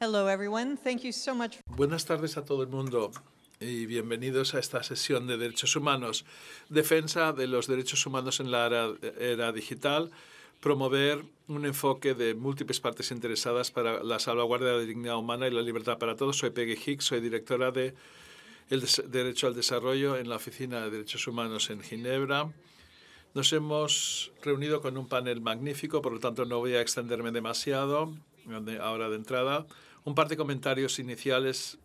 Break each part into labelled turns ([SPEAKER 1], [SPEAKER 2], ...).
[SPEAKER 1] everyone. Thank so much. Buenas tardes a todo el mundo y bienvenidos a esta sesión de Derechos Humanos. Defensa de los derechos humanos en la era, digital, promover un enfoque de múltiples partes interesadas para la salvaguardia de la dignidad humana y la libertad para todos. Soy Peggy Hicks, soy directora de Derecho al Desarrollo en la Oficina de Derechos Humanos en Ginebra. Nos hemos reunido con un panel magnífico, por lo tanto no voy a extenderme demasiado ahora de entrada. Un par de comentarios iniciales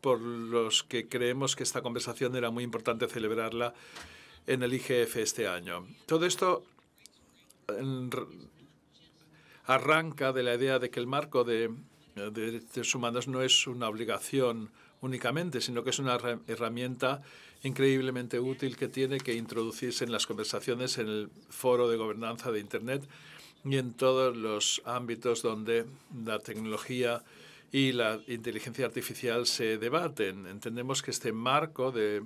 [SPEAKER 1] por los que creemos que esta conversación era muy importante celebrarla en el IGF este año. Todo esto arranca de la idea de que el marco de, derechos humanos no es una obligación únicamente, sino que es una herramienta increíblemente útil que tiene que introducirse en las conversaciones en el foro de gobernanza de Internet y en todos los ámbitos donde la tecnología y la inteligencia artificial se debaten. Entendemos que este marco de,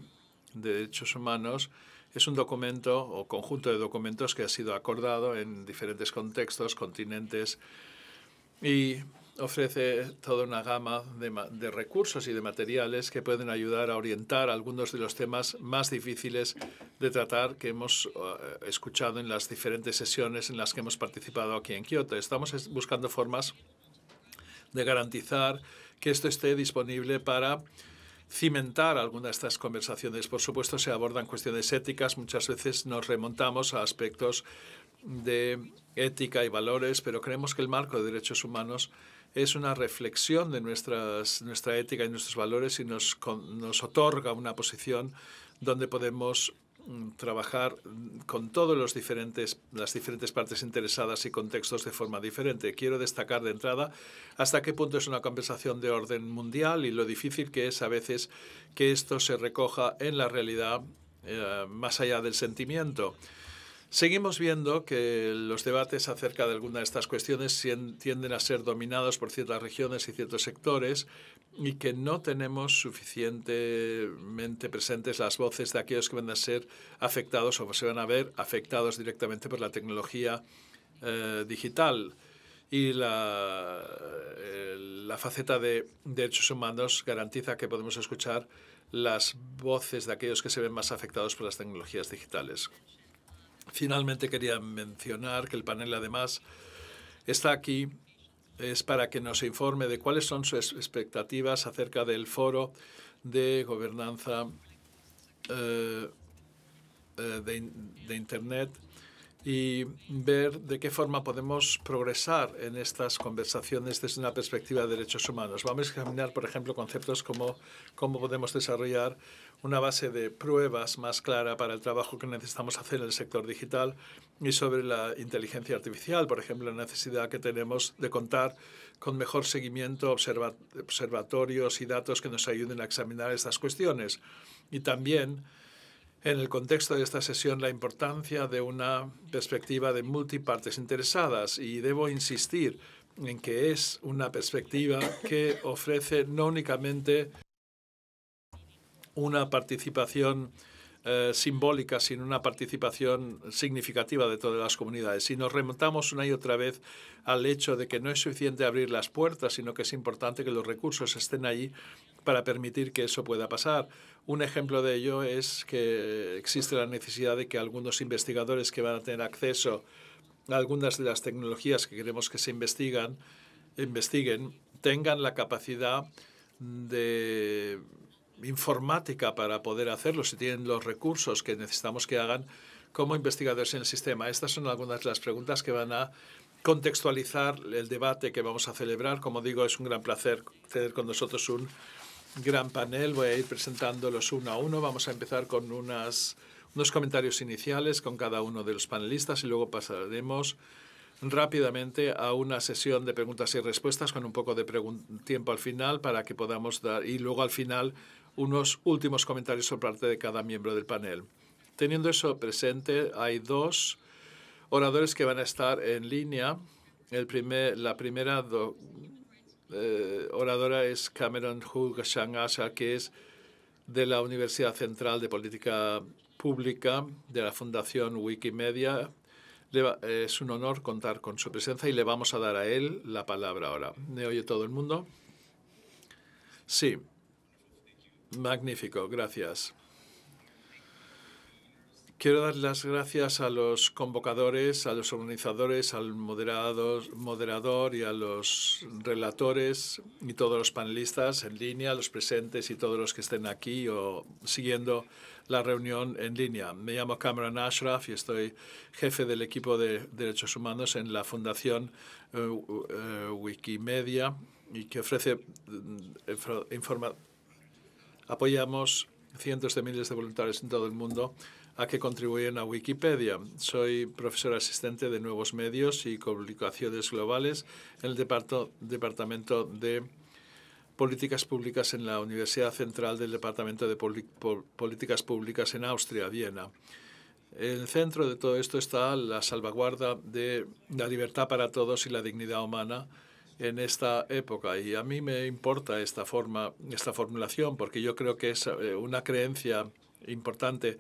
[SPEAKER 1] derechos humanos es un documento o conjunto de documentos que ha sido acordado en diferentes contextos, continentes y ofrece toda una gama de, recursos y de materiales que pueden ayudar a orientar algunos de los temas más difíciles de tratar que hemos eh, escuchado en las diferentes sesiones en las que hemos participado aquí en Kioto. Estamos buscando formas de garantizar que esto esté disponible para cimentar algunas de estas conversaciones. Por supuesto, se abordan cuestiones éticas, muchas veces nos remontamos a aspectos de ética y valores, pero creemos que el marco de derechos humanos es una reflexión de nuestras, nuestra ética y nuestros valores y nos, nos otorga una posición donde podemos Mm, trabajar con todas los diferentes, las diferentes partes interesadas y contextos de forma diferente. Quiero destacar de entrada hasta qué punto es una conversación de orden mundial y lo difícil que es a veces que esto se recoja en la realidad eh, más allá del sentimiento. Seguimos viendo que los debates acerca de alguna de estas cuestiones tienden a ser dominados por ciertas regiones y ciertos sectores, y que no tenemos suficientemente presentes las voces de aquellos que van a ser afectados o se van a ver afectados directamente por la tecnología eh, digital. Y la, eh, la faceta de derechos humanos garantiza que podemos escuchar las voces de aquellos que se ven más afectados por las tecnologías digitales. Finalmente quería mencionar que el panel además está aquí es para que nos informe de cuáles son sus expectativas acerca del foro de gobernanza eh, eh, de Internet y ver de qué forma podemos progresar en estas conversaciones desde una perspectiva de derechos humanos. Vamos a examinar, por ejemplo, conceptos como cómo podemos desarrollar una base de pruebas más clara para el trabajo que necesitamos hacer en el sector digital y sobre la inteligencia artificial, por ejemplo, la necesidad que tenemos de contar con mejor seguimiento, observatorios y datos que nos ayuden a examinar estas cuestiones. Y también en el contexto de esta sesión la importancia de una perspectiva de multipartes interesadas y debo insistir en que es una perspectiva que ofrece no únicamente una participación eh, simbólica, sino una participación significativa de todas las comunidades. y nos remontamos una y otra vez al hecho de que no es suficiente abrir las puertas, sino que es importante que los recursos estén ahí para permitir que eso pueda pasar. Un ejemplo de ello es que existe la necesidad de que algunos investigadores que van a tener acceso a algunas de las tecnologías que queremos que se investigan, investiguen, tengan la capacidad de informática para poder hacerlo, si tienen los recursos que necesitamos que hagan como investigadores en el sistema. Estas son algunas de las preguntas que van a contextualizar el debate que vamos a celebrar. Como digo, es un gran placer tener con nosotros un gran panel. Voy a ir presentándolos uno a uno. Vamos a empezar con unas, unos comentarios iniciales con cada uno de los panelistas y luego pasaremos rápidamente a una sesión de preguntas y respuestas con un poco de tiempo al final para que podamos dar y luego al final unos últimos comentarios por parte de cada miembro del panel. Teniendo eso presente, hay dos oradores que van a estar en línea. El primer, la primera eh, oradora es Cameron Asha, que es de la Universidad Central de Política Pública de la Fundación Wikimedia. Eh, es un honor contar con su presencia y le vamos a dar a él la palabra ahora. ¿Me oye todo el mundo? Sí. Magnífico, gracias. Quiero dar las gracias a los convocadores, a los organizadores, al moderador y a los relatores y todos los panelistas en línea, los presentes y todos los que estén aquí o siguiendo la reunión en línea. Me llamo Cameron Ashraf y estoy jefe del equipo de derechos humanos en la Fundación eh, eh, Wikimedia y que ofrece mm, informa. Apoyamos cientos de miles de voluntarios en todo el mundo a que contribuyen a Wikipedia. Soy profesor asistente de Nuevos Medios y Comunicaciones Globales en el Departamento de Políticas Públicas en la Universidad Central del Departamento de Políticas Públicas en Austria, Viena. En el centro de todo esto está la salvaguarda de la libertad para todos y la dignidad humana en esta época. Y a mí me importa esta, forma, esta formulación porque yo creo que es eh, una creencia importante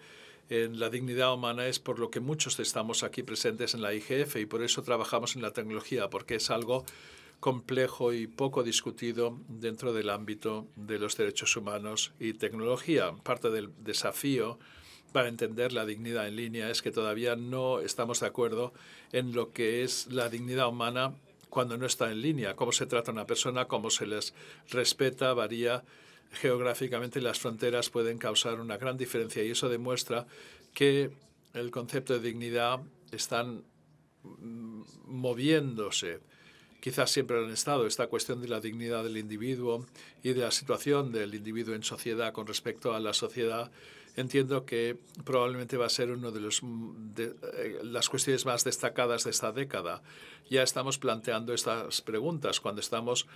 [SPEAKER 1] en la dignidad humana es por lo que muchos estamos aquí presentes en la IGF y por eso trabajamos en la tecnología, porque es algo complejo y poco discutido dentro del ámbito de los derechos humanos y tecnología. Parte del desafío para entender la dignidad en línea es que todavía no estamos de acuerdo en lo que es la dignidad humana cuando no está en línea, cómo se trata a una persona, cómo se les respeta, varía geográficamente las fronteras pueden causar una gran diferencia y eso demuestra que el concepto de dignidad están mm, moviéndose. Quizás siempre han estado esta cuestión de la dignidad del individuo y de la situación del individuo en sociedad con respecto a la sociedad. Entiendo que probablemente va a ser una de, los, mm, eh, las cuestiones más destacadas de esta década. Ya estamos planteando estas preguntas cuando estamos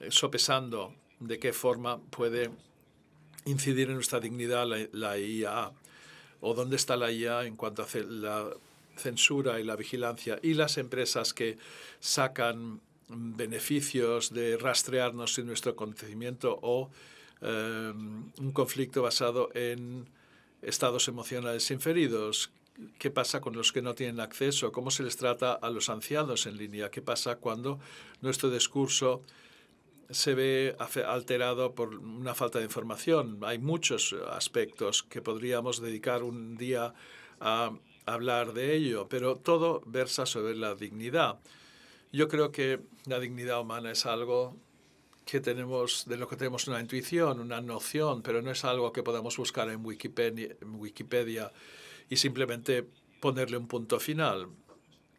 [SPEAKER 1] eh, sopesando de qué forma puede incidir en nuestra dignidad la, IA o dónde está la IA en cuanto a la censura y la vigilancia y las empresas que sacan beneficios de rastrearnos en nuestro acontecimiento o em, un conflicto basado en estados emocionales inferidos. ¿Qué pasa con los que no tienen acceso? ¿Cómo se les trata a los ancianos en línea? ¿Qué pasa cuando nuestro discurso se ve alterado por una falta de información. Hay muchos aspectos que podríamos dedicar un día a hablar de ello, pero todo versa sobre la dignidad. Yo creo que la dignidad humana es algo que tenemos, de lo que tenemos una intuición, una noción, pero no es algo que podamos buscar en Wikipedia, en Wikipedia y simplemente ponerle un punto final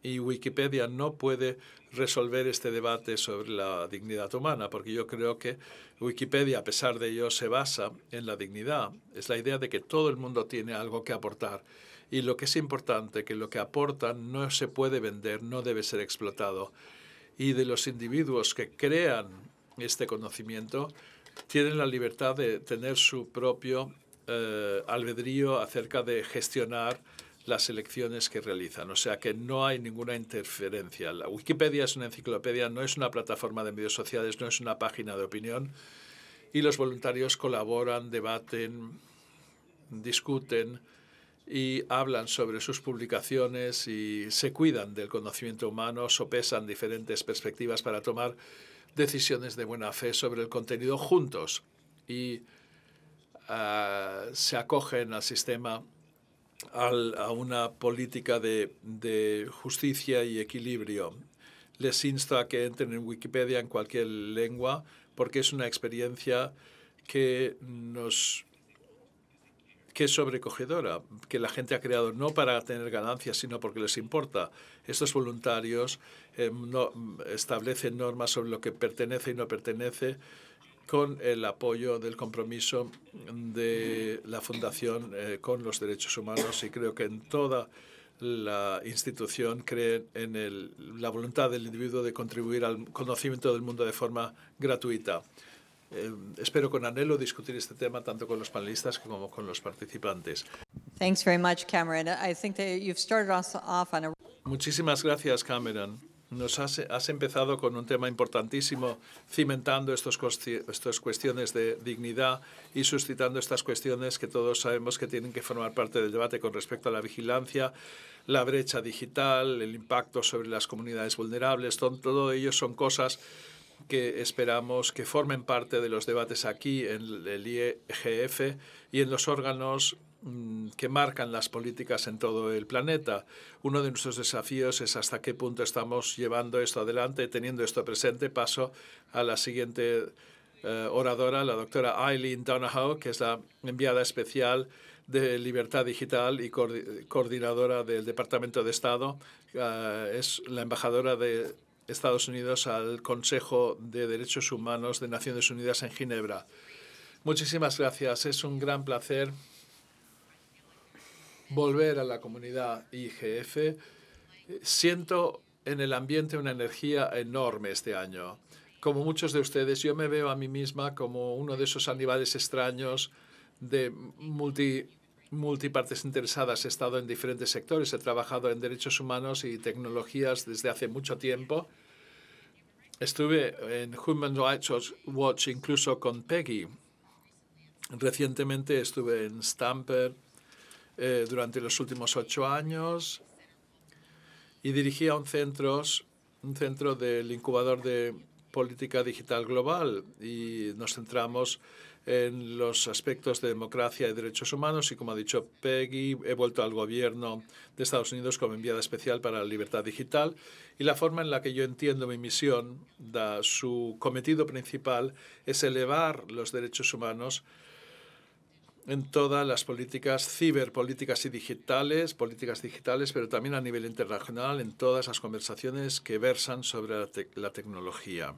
[SPEAKER 1] y Wikipedia no puede resolver este debate sobre la dignidad humana, porque yo creo que Wikipedia, a pesar de ello, se basa en la dignidad. Es la idea de que todo el mundo tiene algo que aportar. Y lo que es importante, que lo que aportan no se puede vender, no debe ser explotado. Y de los individuos que crean este conocimiento, tienen la libertad de tener su propio eh, albedrío acerca de gestionar las elecciones que realizan. O sea que no hay ninguna interferencia. La Wikipedia es una enciclopedia, no es una plataforma de medios sociales, no es una página de opinión. Y los voluntarios colaboran, debaten, discuten y hablan sobre sus publicaciones y se cuidan del conocimiento humano, sopesan diferentes perspectivas para tomar decisiones de buena fe sobre el contenido juntos y ah, se acogen al sistema a una política de, justicia y equilibrio. Les insto a que entren en Wikipedia en cualquier lengua porque es una experiencia que nos que es sobrecogedora, que la gente ha creado no para tener ganancias, sino porque les importa. Estos voluntarios eh, establecen normas sobre lo que pertenece y no pertenece, con el apoyo del compromiso de la Fundación eh, con los Derechos Humanos y creo que en toda la institución creen en la voluntad del individuo de contribuir al conocimiento del mundo de forma gratuita. Eh, espero con anhelo discutir este tema tanto con los panelistas como con los participantes. Muchísimas gracias, Cameron. Nos has, empezado con un tema importantísimo, cimentando estos estas cuestiones de dignidad y suscitando estas cuestiones que todos sabemos que tienen que formar parte del debate con respecto a la vigilancia, la brecha digital, el impacto sobre las comunidades vulnerables, todo, todo ello son cosas que esperamos que formen parte de los debates aquí en el IEGF y en los órganos Mm, que marcan las políticas en todo el planeta. Uno de nuestros desafíos es hasta qué punto estamos llevando esto adelante, teniendo esto presente. Paso a la siguiente eh, oradora, la doctora Eileen Donahoe, que es la enviada especial de Libertad Digital y coordinadora del Departamento de Estado. Eh, es la embajadora de Estados Unidos al Consejo de Derechos Humanos de Naciones Unidas en Ginebra. Muchísimas gracias. Es un gran placer volver a la comunidad IGF. Siento en el ambiente una energía enorme este año. Como muchos de ustedes, yo me veo a mí misma como uno de esos animales extraños de multi, multipartes interesadas. He estado en diferentes sectores, he trabajado en derechos humanos y tecnologías desde hace mucho tiempo. Estuve en Human Rights Watch incluso con Peggy. Recientemente estuve en Stamper, eh, durante los últimos ocho años y dirigía un, centro, un centro del incubador de política digital global y nos centramos en los aspectos de democracia y derechos humanos y, como ha dicho Peggy, he vuelto al gobierno de Estados Unidos como enviada especial para la libertad digital y la forma en la que yo entiendo mi misión, da, su cometido principal, es elevar los derechos humanos en todas las políticas ciberpolíticas y digitales, políticas digitales, pero también a nivel internacional, en todas las conversaciones que versan sobre la, tecnología.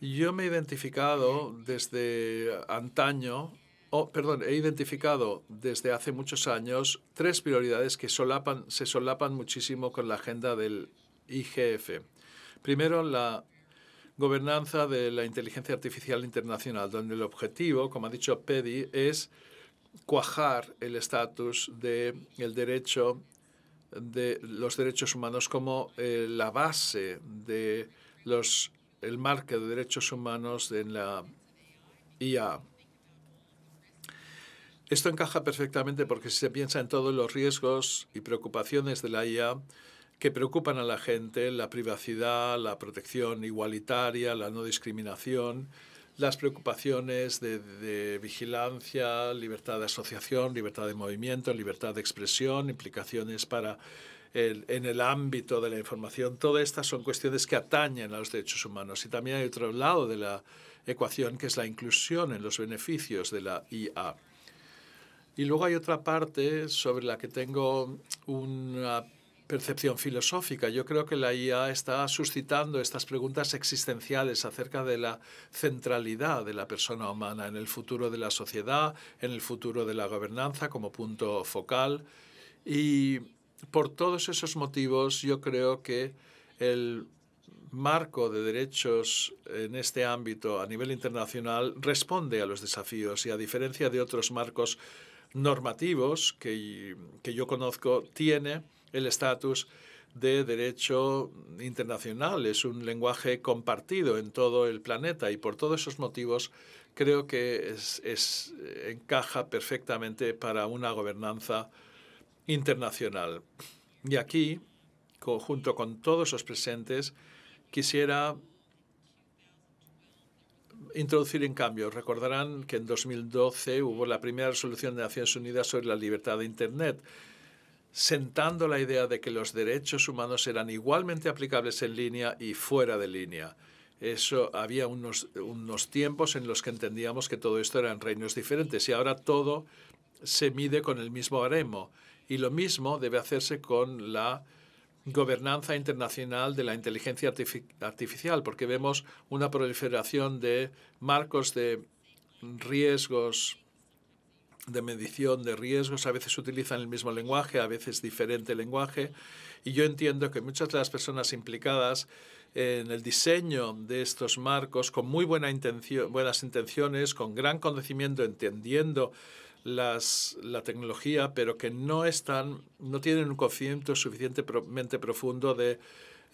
[SPEAKER 1] Yo me he identificado desde antaño, perdón, he identificado desde hace muchos años tres prioridades que solapan, se solapan muchísimo con la agenda del IGF. Primero, la gobernanza de la inteligencia artificial internacional, donde el objetivo, como ha dicho Pedi, es cuajar el estatus derecho de los derechos humanos como eh, la base de los el marco de derechos humanos en la IA. Esto encaja perfectamente porque si se piensa en todos los riesgos y preocupaciones de la IA, que preocupan a la gente, la privacidad, la protección igualitaria, la no discriminación, las preocupaciones de, vigilancia, libertad de asociación, libertad de movimiento, libertad de expresión, implicaciones para en el ámbito de la información. Todas estas son cuestiones que atañen a los derechos humanos. Y también hay otro lado de la ecuación, que es la inclusión en los beneficios de la IA. Y luego hay otra parte sobre la que tengo una percepción filosófica. Yo creo que la IA está suscitando estas preguntas existenciales acerca de la centralidad de la persona humana en el futuro de la sociedad, en el futuro de la gobernanza como punto focal. Y por todos esos motivos yo creo que el marco de derechos en este ámbito a nivel internacional responde a los desafíos y a diferencia de otros marcos normativos que, que yo conozco, tiene el estatus de derecho internacional. Es un lenguaje compartido en todo el planeta y por todos esos motivos creo que es, eh, encaja perfectamente para una gobernanza internacional. Y aquí, junto con todos los presentes, quisiera introducir en cambio. Recordarán que en 2012 hubo la primera resolución de Naciones Unidas sobre la libertad de Internet sentando la idea de que los derechos humanos eran igualmente aplicables en línea y fuera de línea. Eso había unos, tiempos en los que entendíamos que todo esto eran reinos diferentes y ahora todo se mide con el mismo haremo. Y lo mismo debe hacerse con la gobernanza internacional de la inteligencia artificial, porque vemos una proliferación de marcos de riesgos de medición de riesgos, a veces utilizan el mismo lenguaje, a veces diferente lenguaje, y yo entiendo que muchas de las personas implicadas en el diseño de estos marcos, con muy buena intención, buenas intenciones, con gran conocimiento, entendiendo las, la tecnología, pero que no están, no tienen un conocimiento suficientemente profundo de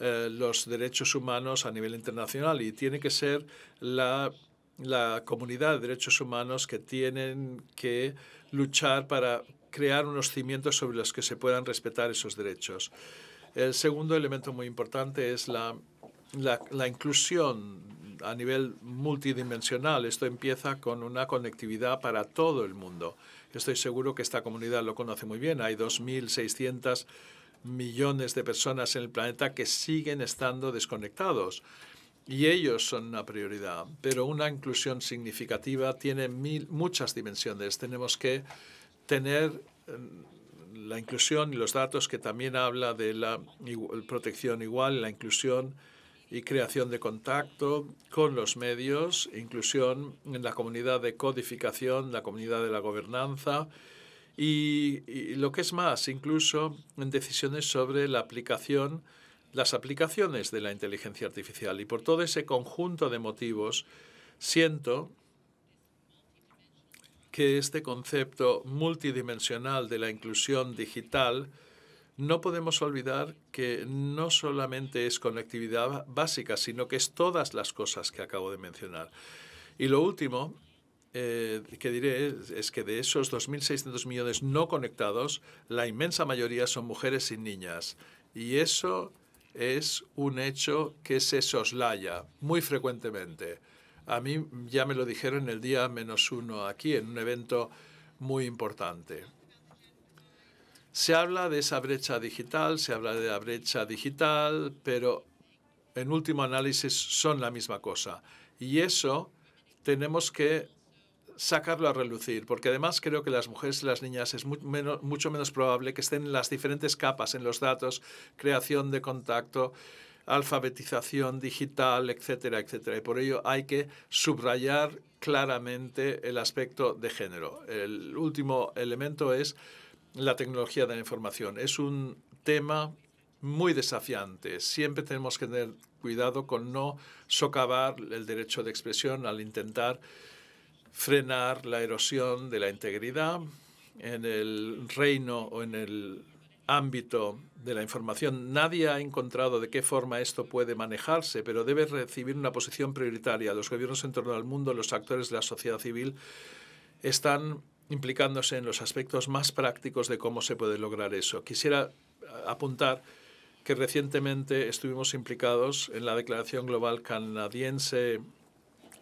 [SPEAKER 1] eh, los derechos humanos a nivel internacional y tiene que ser la la comunidad de derechos humanos que tienen que luchar para crear unos cimientos sobre los que se puedan respetar esos derechos. El segundo elemento muy importante es la, inclusión a nivel multidimensional. Esto empieza con una conectividad para todo el mundo. Estoy seguro que esta comunidad lo conoce muy bien. Hay 2.600 millones de personas en el planeta que siguen estando desconectados y ellos son una prioridad, pero una inclusión significativa tiene muchas dimensiones. Tenemos que tener mm, la inclusión y los datos que también habla de la protección igual, la inclusión y creación de contacto con los medios, inclusión en la comunidad de codificación, la comunidad de la gobernanza y lo que es más, incluso en decisiones sobre la aplicación las aplicaciones de la inteligencia artificial. Y por todo ese conjunto de motivos, siento que este concepto multidimensional de la inclusión digital no podemos olvidar que no solamente es conectividad básica, sino que es todas las cosas que acabo de mencionar. Y lo último eh, que diré es, es que de esos 2.600 millones no conectados, la inmensa mayoría son mujeres y niñas. Y eso es un hecho que se soslaya muy frecuentemente. A mí ya me lo dijeron el día menos uno aquí, en un evento muy importante. Se habla de esa brecha digital, se habla de la brecha digital, pero en último análisis son la misma cosa. Y eso tenemos que sacarlo a relucir, porque además creo que las mujeres y las niñas es mucho menos probable que estén en las diferentes capas, en los datos, creación de contacto, alfabetización digital, etcétera, etcétera. Y por ello hay que subrayar claramente el aspecto de género. El último elemento es la tecnología de la información. Es un tema muy desafiante. Siempre tenemos que tener cuidado con no socavar el derecho de expresión al intentar frenar la erosión de la integridad en el reino o en el ámbito de la información. Nadie ha encontrado de qué forma esto puede manejarse, pero debe recibir una posición prioritaria. Los gobiernos en torno al mundo, los actores de la sociedad civil, están implicándose en los aspectos más prácticos de cómo se puede lograr eso. Quisiera apuntar que recientemente estuvimos implicados en la Declaración Global Canadiense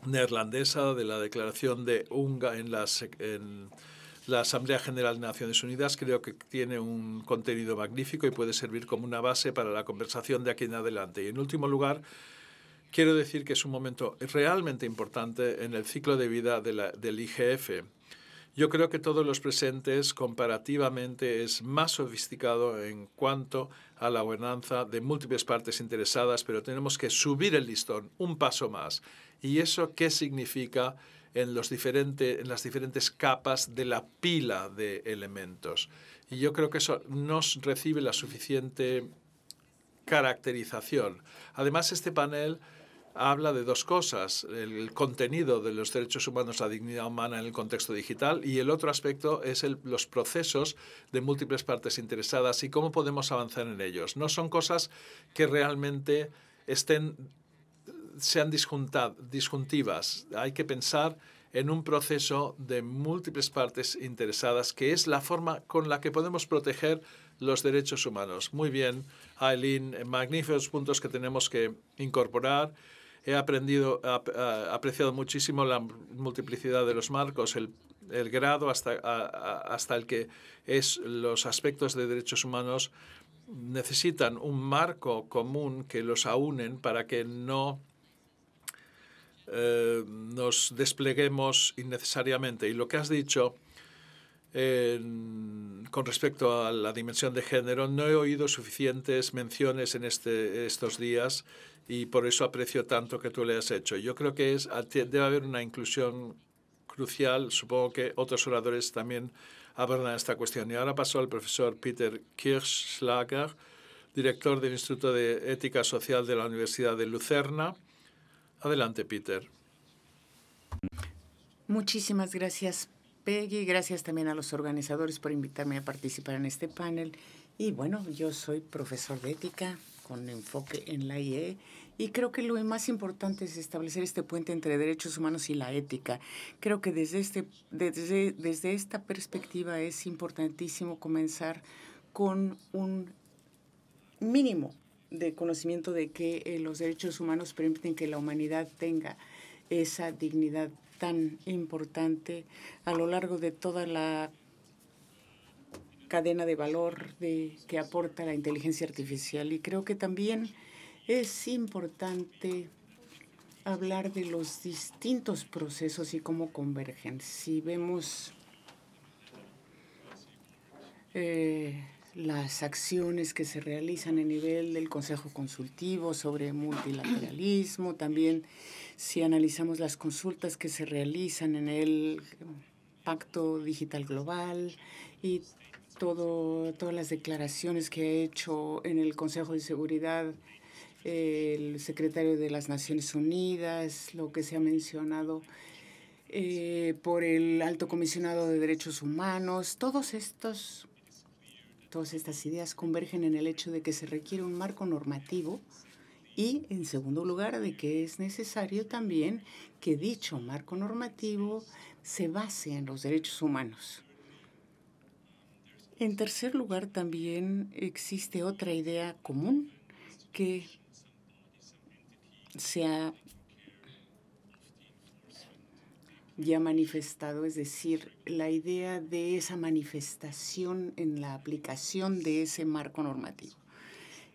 [SPEAKER 1] neerlandesa de la declaración de UNGA en, en la Asamblea General de Naciones Unidas. Creo que tiene un contenido magnífico y puede servir como una base para la conversación de aquí en adelante. Y en último lugar, quiero decir que es un momento realmente importante en el ciclo de vida de la, del IGF yo creo que todos los presentes comparativamente es más sofisticado en cuanto a la gobernanza de múltiples partes interesadas, pero tenemos que subir el listón un paso más. ¿Y eso qué significa en, los en las diferentes capas de la pila de elementos? Y yo creo que eso no recibe la suficiente caracterización. Además, este panel habla de dos cosas, el contenido de los derechos humanos, la dignidad humana en el contexto digital y el otro aspecto es los procesos de múltiples partes interesadas y cómo podemos avanzar en ellos. No son cosas que realmente estén, sean disjuntivas. Hay que pensar en un proceso de múltiples partes interesadas, que es la forma con la que podemos proteger los derechos humanos. Muy bien, Aileen, magníficos puntos que tenemos que incorporar he aprendido, he eh, apreciado muchísimo la multiplicidad de los marcos, el, grado hasta, hasta el que es los aspectos de derechos humanos necesitan un marco común que los aúnen para que no eh, nos despleguemos innecesariamente. Y lo que has dicho con respecto a la dimensión de género, no he oído suficientes menciones en este, estos días y por eso aprecio tanto que tú le has hecho. Yo creo que es, debe haber una inclusión crucial. Supongo que otros oradores también abordan esta cuestión. Y ahora paso al profesor Peter Kirchschlager, director del Instituto de Ética Social de la Universidad de Lucerna. Adelante, Peter.
[SPEAKER 2] Muchísimas gracias. Y gracias también a los organizadores por invitarme a participar en este panel. Y bueno, yo soy profesor de ética con enfoque en la IE y creo que lo más importante es establecer este puente entre derechos humanos y la ética. Creo que desde, este, desde, desde esta perspectiva es importantísimo comenzar con un mínimo de conocimiento de que eh, los derechos humanos permiten que la humanidad tenga esa dignidad tan importante a lo largo de toda la cadena de valor de, que aporta la inteligencia artificial. Y creo que también es importante hablar de los distintos procesos y cómo convergen. Si vemos eh, las acciones que se realizan a nivel del Consejo Consultivo sobre multilateralismo, también si analizamos las consultas que se realizan en el Pacto Digital Global y todo, todas las declaraciones que ha hecho en el Consejo de Seguridad el secretario de las Naciones Unidas, lo que se ha mencionado eh, por el alto comisionado de derechos humanos, todos estos Todas estas ideas convergen en el hecho de que se requiere un marco normativo y, en segundo lugar, de que es necesario también que dicho marco normativo se base en los derechos humanos. En tercer lugar, también existe otra idea común que se ha ya manifestado, es decir, la idea de esa manifestación en la aplicación de ese marco normativo.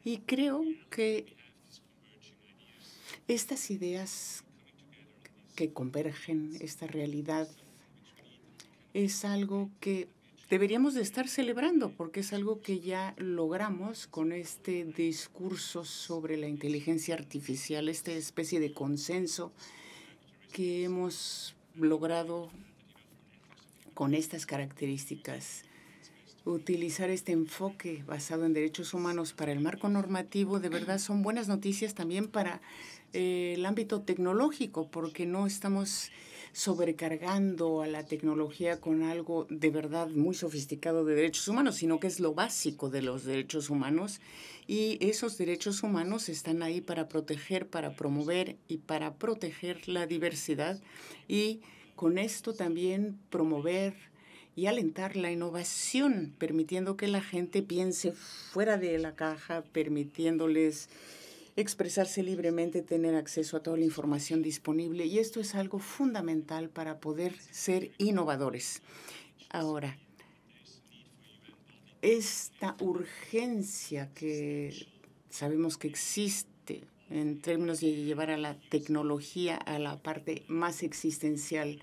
[SPEAKER 2] Y creo que estas ideas que convergen, esta realidad, es algo que deberíamos de estar celebrando porque es algo que ya logramos con este discurso sobre la inteligencia artificial, esta especie de consenso que hemos logrado con estas características utilizar este enfoque basado en derechos humanos para el marco normativo, de verdad son buenas noticias también para eh, el ámbito tecnológico, porque no estamos sobrecargando a la tecnología con algo de verdad muy sofisticado de derechos humanos, sino que es lo básico de los derechos humanos y esos derechos humanos están ahí para proteger, para promover y para proteger la diversidad y con esto también promover y alentar la innovación, permitiendo que la gente piense fuera de la caja, permitiéndoles expresarse libremente, tener acceso a toda la información disponible. Y esto es algo fundamental para poder ser innovadores. Ahora, esta urgencia que sabemos que existe en términos de llevar a la tecnología a la parte más existencial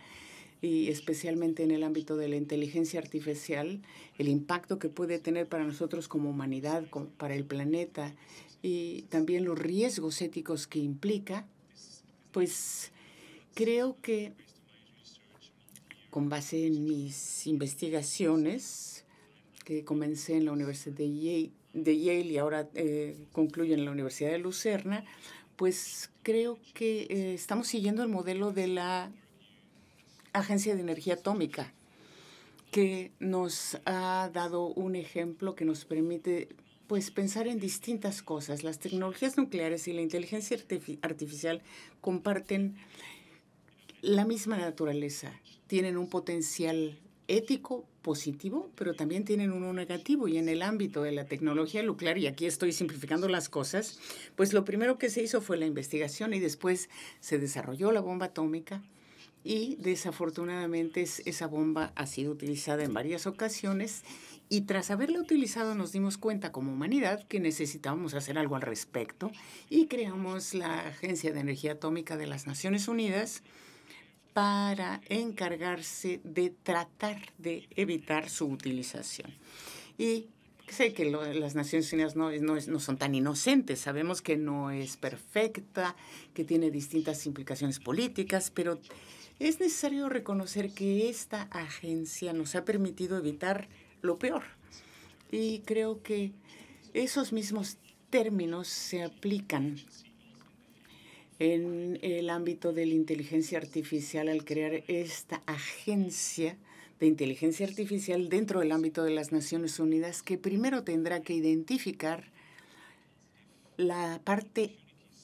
[SPEAKER 2] y especialmente en el ámbito de la inteligencia artificial, el impacto que puede tener para nosotros como humanidad, para el planeta y también los riesgos éticos que implica, pues creo que con base en mis investigaciones que comencé en la Universidad de Yale, y ahora concluye eh, concluyo en la Universidad de Lucerna, pues creo que eh, estamos siguiendo el modelo de la Agencia de Energía Atómica, que nos ha dado un ejemplo que nos permite pues pensar en distintas cosas. Las tecnologías nucleares y la inteligencia artificial comparten la misma naturaleza, tienen un potencial ético positivo, pero también tienen uno negativo. Y en el ámbito de la tecnología nuclear, y aquí estoy simplificando las cosas, pues lo primero que se hizo fue la investigación y después se desarrolló la bomba atómica, y desafortunadamente esa bomba ha sido utilizada en varias ocasiones y tras haberla utilizado nos dimos cuenta como humanidad que necesitábamos hacer algo al respecto y creamos la Agencia de Energía Atómica de las Naciones Unidas para encargarse de tratar de evitar su utilización. Y sé que las Naciones Unidas no, no, no, son tan inocentes, sabemos que no es perfecta, que tiene distintas implicaciones políticas, pero es necesario reconocer que esta agencia nos ha permitido evitar lo peor. Y creo que esos mismos términos se aplican en el ámbito de la inteligencia artificial al crear esta agencia de inteligencia artificial dentro del ámbito de las Naciones Unidas que primero tendrá que identificar la parte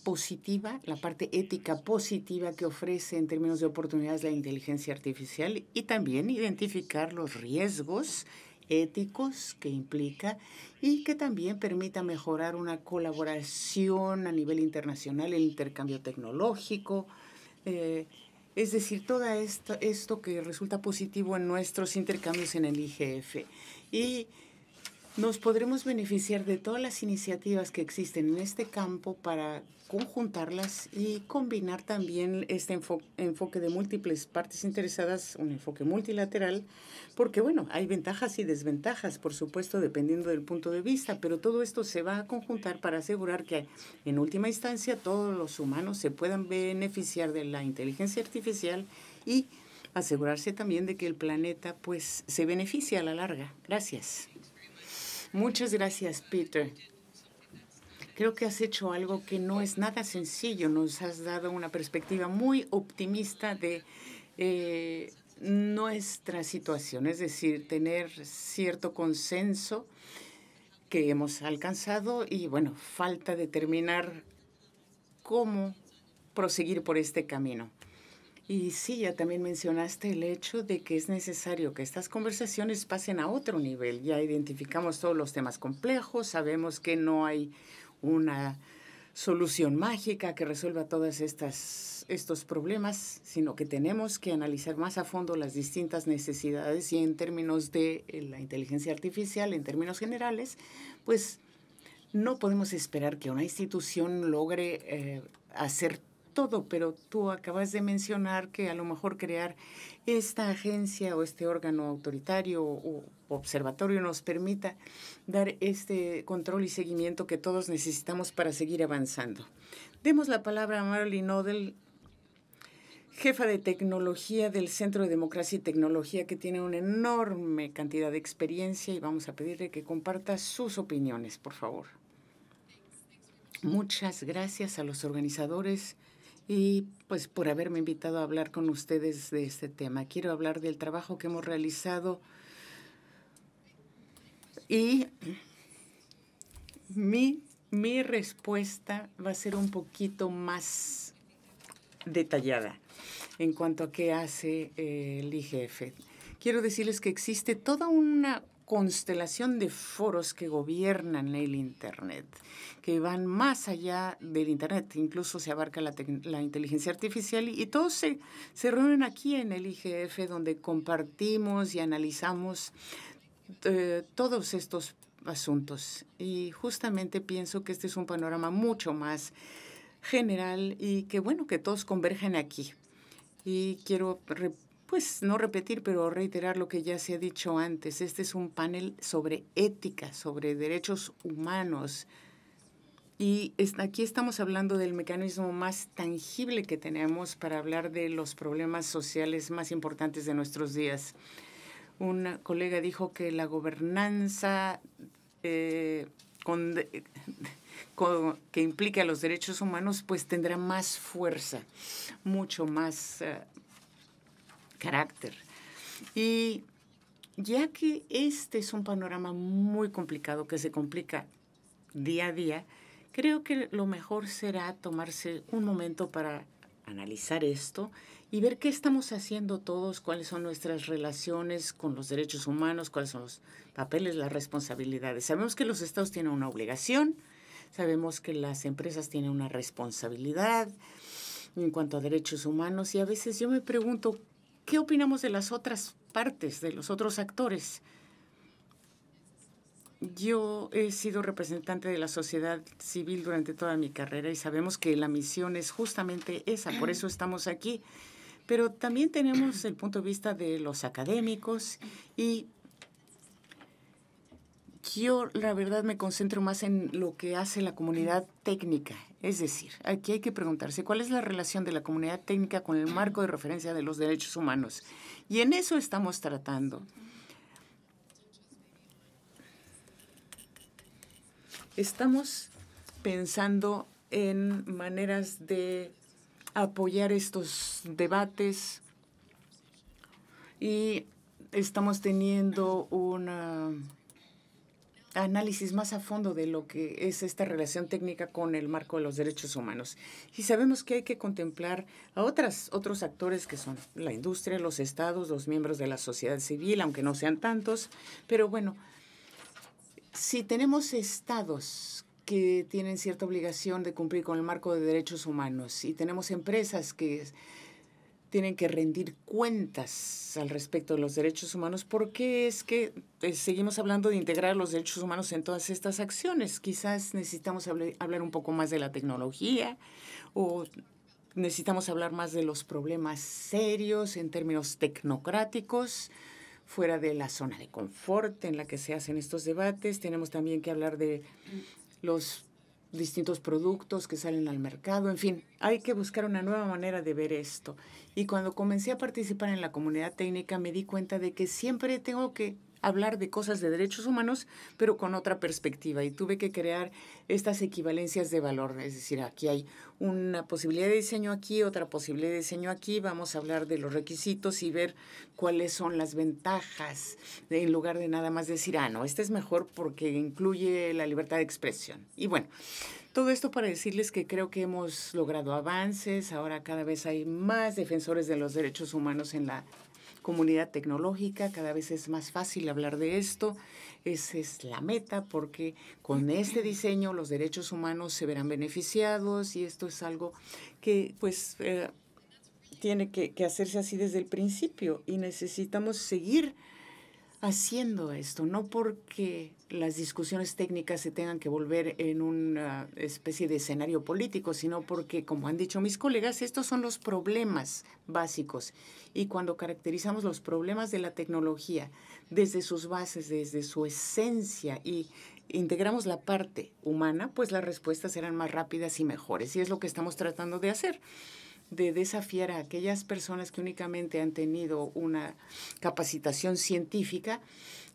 [SPEAKER 2] positiva, la parte ética positiva que ofrece en términos de oportunidades la inteligencia artificial y también identificar los riesgos éticos que implica y que también permita mejorar una colaboración a nivel internacional, el intercambio tecnológico. Eh, es decir, todo esto, esto que resulta positivo en nuestros intercambios en el IGF. Y nos podremos beneficiar de todas las iniciativas que existen en este campo para conjuntarlas y combinar también este enfoque de múltiples partes interesadas, un enfoque multilateral, porque bueno, hay ventajas y desventajas, por supuesto, dependiendo del punto de vista, pero todo esto se va a conjuntar para asegurar que en última instancia todos los humanos se puedan beneficiar de la inteligencia artificial y asegurarse también de que el planeta pues se beneficia a la larga. Gracias. Muchas gracias, Peter. Creo que has hecho algo que no es nada sencillo. Nos has dado una perspectiva muy optimista de eh, nuestra situación, es decir, tener cierto consenso que hemos alcanzado y, bueno, falta determinar cómo proseguir por este camino. Y sí, ya también mencionaste el hecho de que es necesario que estas conversaciones pasen a otro nivel. Ya identificamos todos los temas complejos, sabemos que no hay una solución mágica que resuelva todos estos problemas, sino que tenemos que analizar más a fondo las distintas necesidades y en términos de eh, la inteligencia artificial, en términos generales, pues no podemos esperar que una institución logre eh, hacer hacer todo, pero tú acabas de mencionar que a lo mejor crear esta agencia o este órgano autoritario o observatorio nos permita dar este control y seguimiento que todos necesitamos para seguir avanzando. Demos la palabra a Marilyn nodel jefa de tecnología del Centro de Democracia y Tecnología, que tiene una enorme cantidad de experiencia y vamos a pedirle que comparta sus opiniones, por favor. Muchas gracias a los organizadores y pues por haberme invitado a hablar con ustedes de este tema. Quiero hablar del trabajo que hemos realizado y mi, respuesta va a ser un poquito más detallada en cuanto a qué hace eh, el IGF. Quiero decirles que existe toda una constelación de foros que gobiernan el Internet, que van más allá del Internet, incluso se abarca la, inteligencia artificial y, todos se, se reúnen aquí en el IGF donde compartimos y analizamos eh, todos estos asuntos. Y justamente pienso que este es un panorama mucho más general y que bueno que todos convergen aquí. Y quiero pues no repetir, pero reiterar lo que ya se ha dicho antes. Este es un panel sobre ética, sobre derechos humanos. Y aquí estamos hablando del mecanismo más tangible que tenemos para hablar de los problemas sociales más importantes de nuestros días. Un colega dijo que la gobernanza eh, con, que implica los derechos humanos pues tendrá más fuerza, mucho más, eh, carácter. Y ya que este es un panorama muy complicado que se complica día a día, creo que lo mejor será tomarse un momento para analizar esto y ver qué estamos haciendo todos, cuáles son nuestras relaciones con los derechos humanos, cuáles son los papeles, las responsabilidades. Sabemos que los estados tienen una obligación, sabemos que las empresas tienen una responsabilidad en cuanto a derechos humanos y a veces yo me pregunto ¿Qué opinamos de las otras partes, de los otros actores? Yo he sido representante de la sociedad civil durante toda mi carrera y sabemos que la misión es justamente esa, por eso estamos aquí. Pero también tenemos el punto de vista de los académicos y yo la verdad me concentro más en lo que hace la comunidad técnica es decir, aquí hay que preguntarse cuál es la relación de la comunidad técnica con el marco de referencia de los derechos humanos. Y en eso estamos tratando. Estamos pensando en maneras de apoyar estos debates y estamos teniendo una análisis más a fondo de lo que es esta relación técnica con el marco de los derechos humanos. Y sabemos que hay que contemplar a otras, otros actores que son la industria, los estados, los miembros de la sociedad civil, aunque no sean tantos, pero bueno, si tenemos estados que tienen cierta obligación de cumplir con el marco de derechos humanos y tenemos empresas que tienen que rendir cuentas al respecto de los derechos humanos. porque es que eh, seguimos hablando de integrar los derechos humanos en todas estas acciones? Quizás necesitamos hablar un poco más de la tecnología o necesitamos hablar más de los problemas serios en términos tecnocráticos fuera de la zona de confort en la que se hacen estos debates. Tenemos también que hablar de los distintos productos que salen al mercado, en fin, hay que buscar una nueva manera de ver esto. Y cuando comencé a participar en la comunidad técnica me di cuenta de que siempre tengo que hablar de cosas de derechos humanos, pero con otra perspectiva. Y tuve que crear estas equivalencias de valor. Es decir, aquí hay una posibilidad de diseño aquí, otra posibilidad de diseño aquí. Vamos a hablar de los requisitos y ver cuáles son las ventajas, en lugar de nada más decir, ah, no, este es mejor porque incluye la libertad de expresión. Y bueno. Todo esto para decirles que creo que hemos logrado avances, ahora cada vez hay más defensores de los derechos humanos en la comunidad tecnológica, cada vez es más fácil hablar de esto, esa es la meta, porque con este diseño los derechos humanos se verán beneficiados y esto es algo que pues eh, tiene que hacerse así desde el principio y necesitamos seguir haciendo esto, no porque las discusiones técnicas se tengan que volver en una especie de escenario político, sino porque, como han dicho mis colegas, estos son los problemas básicos. Y cuando caracterizamos los problemas de la tecnología desde sus bases, desde su esencia y integramos la parte humana, pues las respuestas serán más rápidas y mejores. Y es lo que estamos tratando de hacer de desafiar a aquellas personas que únicamente han tenido una capacitación científica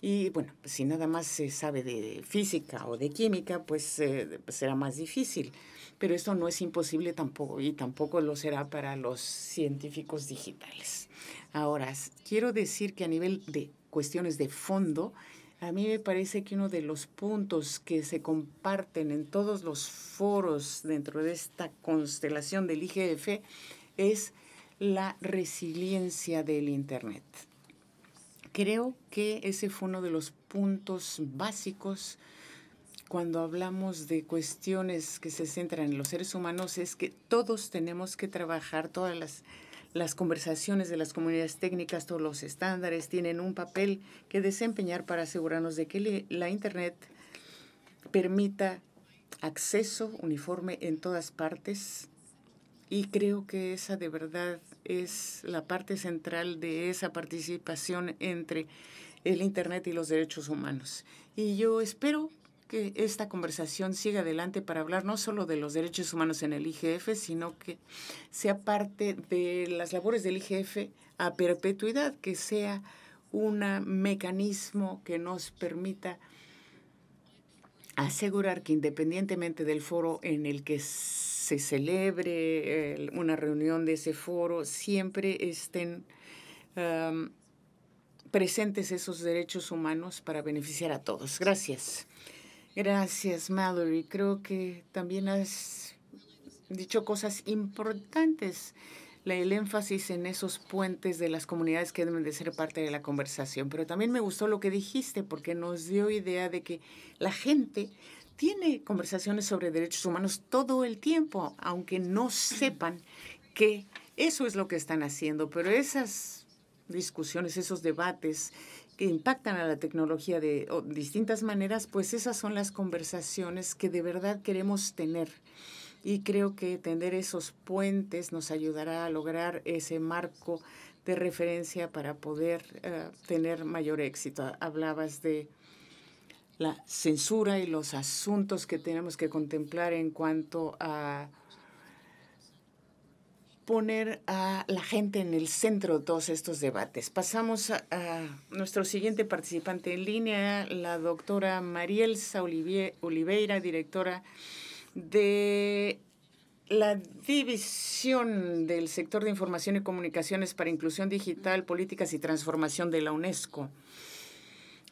[SPEAKER 2] y bueno, si nada más se sabe de física o de química, pues, eh, pues será más difícil. Pero esto no es imposible tampoco y tampoco lo será para los científicos digitales. Ahora, quiero decir que a nivel de cuestiones de fondo, a mí me parece que uno de los puntos que se comparten en todos los foros dentro de esta constelación del IGF es la resiliencia del Internet. Creo que ese fue uno de los puntos básicos cuando hablamos de cuestiones que se centran en los seres humanos, es que todos tenemos que trabajar, todas las las conversaciones de las comunidades técnicas, todos los estándares tienen un papel que desempeñar para asegurarnos de que la Internet permita acceso uniforme en todas partes. Y creo que esa de verdad es la parte central de esa participación entre el Internet y los derechos humanos. Y yo espero que esta conversación siga adelante para hablar no solo de los derechos humanos en el IGF, sino que sea parte de las labores del IGF a perpetuidad, que sea un mecanismo que nos permita asegurar que independientemente del foro en el que se celebre una reunión de ese foro, siempre estén presentes esos derechos humanos para beneficiar a todos. Gracias. Gracias, Mallory. Creo que también has dicho cosas importantes. El énfasis en esos puentes de las comunidades que deben de ser parte de la conversación. Pero también me gustó lo que dijiste porque nos dio idea de que la gente tiene conversaciones sobre derechos humanos todo el tiempo, aunque no sepan que eso es lo que están haciendo. Pero esas discusiones, esos debates impactan a la tecnología de distintas maneras, pues esas son las conversaciones que de verdad queremos tener. Y creo que tender esos puentes nos ayudará a lograr ese marco de referencia para poder eh, tener mayor éxito. Hablabas de la censura y los asuntos que tenemos que contemplar en cuanto a poner a la gente en el centro de todos estos debates. Pasamos a, nuestro siguiente participante en línea, la doctora Marielsa Oliveira, directora de la División del Sector de Información y Comunicaciones para Inclusión Digital, Políticas y Transformación de la UNESCO.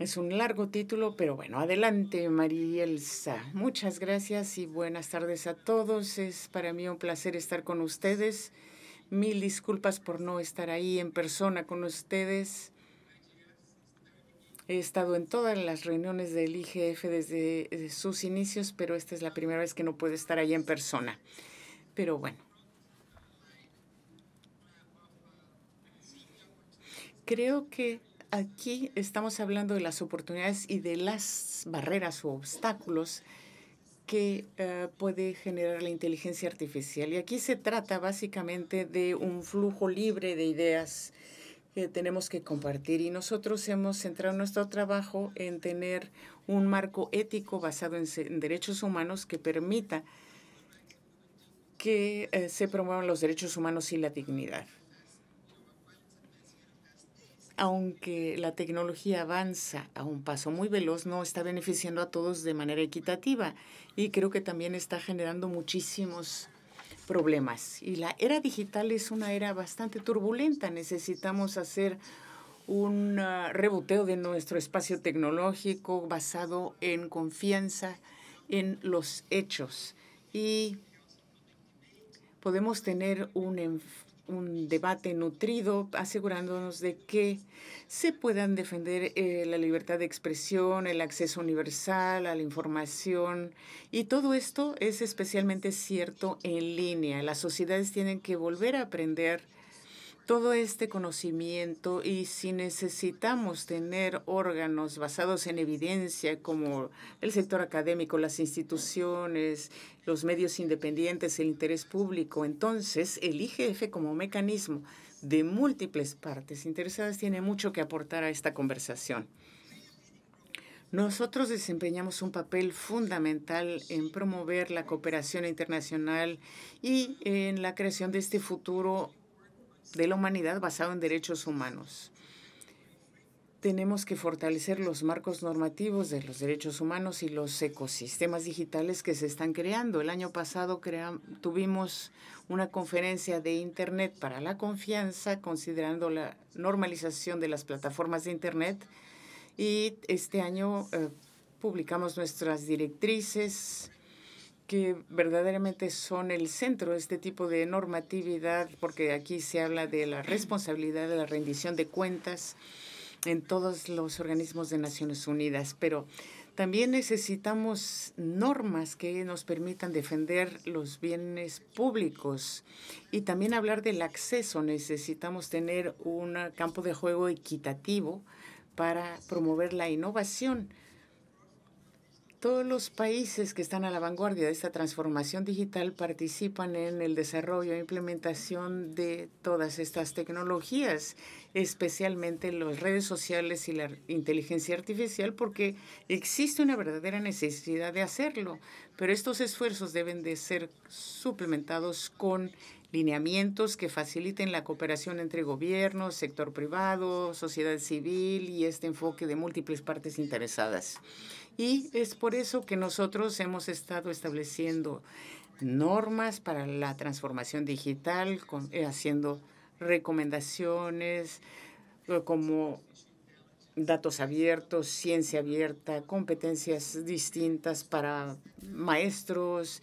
[SPEAKER 2] Es un largo título, pero bueno, adelante María Elsa. Muchas gracias y buenas tardes a todos. Es para mí un placer estar con ustedes. Mil disculpas por no estar ahí en persona con ustedes. He estado en todas las reuniones del IGF desde, desde eh, sus inicios, pero esta es la primera vez que no puedo estar ahí en persona. Pero bueno. Creo que aquí estamos hablando de las oportunidades y de las barreras o obstáculos que eh, puede generar la inteligencia artificial. Y aquí se trata básicamente de un flujo libre de ideas que tenemos que compartir. Y nosotros hemos centrado nuestro trabajo en tener un marco ético basado en, derechos humanos que permita que eh, se promuevan los derechos humanos y la dignidad aunque la tecnología avanza a un paso muy veloz, no está beneficiando a todos de manera equitativa y creo que también está generando muchísimos problemas. Y la era digital es una era bastante turbulenta. Necesitamos hacer un ah, reboteo de nuestro espacio tecnológico basado en confianza en los hechos. Y podemos tener un, un debate nutrido, asegurándonos de que se puedan defender eh, la libertad de expresión, el acceso universal a la información. Y todo esto es especialmente cierto en línea. Las sociedades tienen que volver a aprender todo este conocimiento y si necesitamos tener órganos basados en evidencia como el sector académico, las instituciones, los medios independientes, el interés público, entonces el IGF como mecanismo de múltiples partes interesadas tiene mucho que aportar a esta conversación. Nosotros desempeñamos un papel fundamental en promover la cooperación internacional y en la creación de este futuro de la humanidad basado en derechos humanos. Tenemos que fortalecer los marcos normativos de los derechos humanos y los ecosistemas digitales que se están creando. El año pasado tuvimos una conferencia de Internet para la confianza, considerando la normalización de las plataformas de Internet. Y este año eh, publicamos nuestras directrices que verdaderamente son el centro de este tipo de normatividad, porque aquí se habla de la responsabilidad de la rendición de cuentas en todos los organismos de Naciones Unidas, pero también necesitamos normas que nos permitan defender los bienes públicos y también hablar del acceso. Necesitamos tener un campo de juego equitativo para promover la innovación todos los países que están a la vanguardia de esta transformación digital participan en el desarrollo e implementación de todas estas tecnologías, especialmente las redes sociales y la inteligencia artificial, porque existe una verdadera necesidad de hacerlo. Pero estos esfuerzos deben de ser suplementados con lineamientos que faciliten la cooperación entre gobiernos, sector privado, sociedad civil y este enfoque de múltiples partes interesadas. Y es por eso que nosotros hemos estado estableciendo normas para la transformación digital, eh, haciendo recomendaciones eh, como datos abiertos, ciencia abierta, competencias distintas para maestros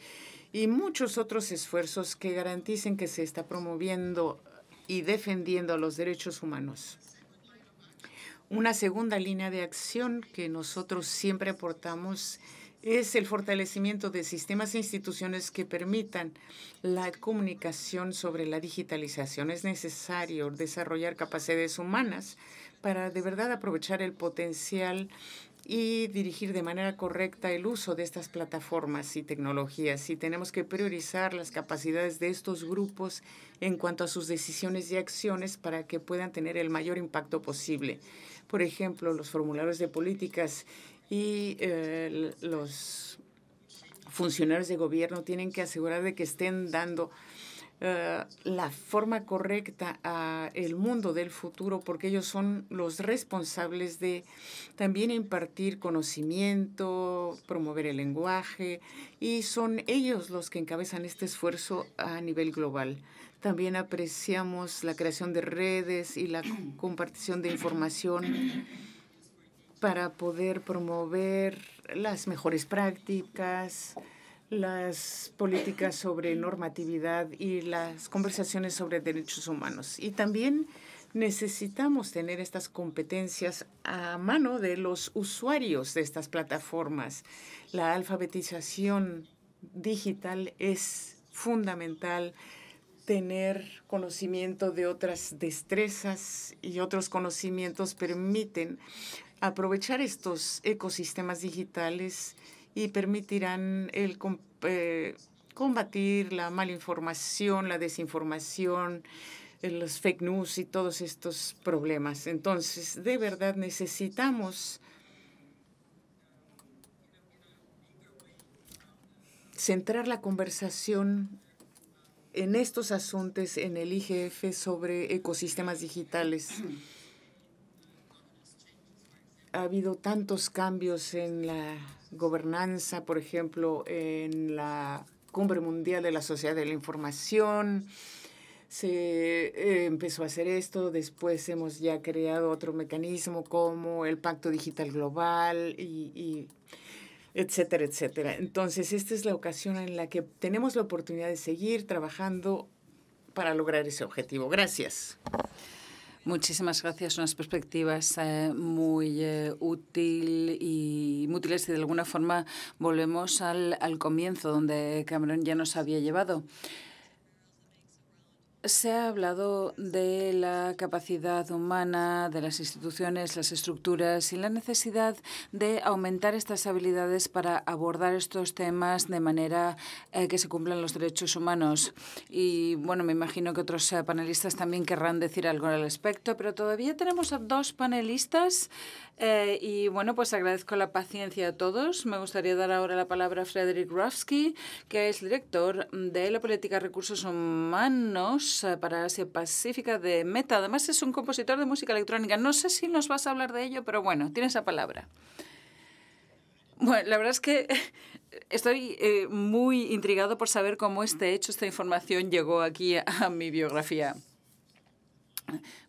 [SPEAKER 2] y muchos otros esfuerzos que garanticen que se está promoviendo y defendiendo los derechos humanos. Una segunda línea de acción que nosotros siempre aportamos es el fortalecimiento de sistemas e instituciones que permitan la comunicación sobre la digitalización. Es necesario desarrollar capacidades humanas para de verdad aprovechar el potencial y dirigir de manera correcta el uso de estas plataformas y tecnologías. Y tenemos que priorizar las capacidades de estos grupos en cuanto a sus decisiones y acciones para que puedan tener el mayor impacto posible por ejemplo, los formularios de políticas y eh, los funcionarios de gobierno tienen que asegurar de que estén dando eh, la forma correcta a el mundo del futuro porque ellos son los responsables de también impartir conocimiento, promover el lenguaje y son ellos los que encabezan este esfuerzo a nivel global. También apreciamos la creación de redes y la compartición de información para poder promover las mejores prácticas, las políticas sobre normatividad y las conversaciones sobre derechos humanos. Y también necesitamos tener estas competencias a mano de los usuarios de estas plataformas. La alfabetización digital es fundamental tener conocimiento de otras destrezas y otros conocimientos permiten aprovechar estos ecosistemas digitales y permitirán el eh, combatir la malinformación, la desinformación, eh, los fake news y todos estos problemas. Entonces, de verdad necesitamos centrar la conversación en estos asuntos en el IGF sobre ecosistemas digitales? Ha habido tantos cambios en la gobernanza, por ejemplo, en la Cumbre Mundial de la Sociedad de la Información. Se eh, empezó a hacer esto, después hemos ya creado otro mecanismo como el Pacto Digital Global y, y etcétera, etcétera. Entonces, esta es la ocasión en la que tenemos la oportunidad de seguir trabajando para lograr ese objetivo. Gracias.
[SPEAKER 3] Muchísimas gracias. Unas perspectivas eh, muy eh, útil y útiles y de alguna forma volvemos al, al comienzo donde Cameron ya nos había llevado. Se ha hablado de la capacidad humana, de las instituciones, las estructuras y la necesidad de aumentar estas habilidades para abordar estos temas de manera eh, que se cumplan los derechos humanos. Y bueno, me imagino que otros eh, panelistas también querrán decir algo al respecto, pero todavía tenemos a dos panelistas eh, y bueno, pues agradezco la paciencia a todos. Me gustaría dar ahora la palabra a Frederick Rowski, que es director de la política de recursos humanos eh, para Asia Pacífica de Meta. Además es un compositor de música electrónica. No sé si nos vas a hablar de ello, pero bueno, tienes la palabra. Bueno, la verdad es que estoy eh, muy intrigado por saber cómo este hecho, esta información llegó aquí a mi biografía.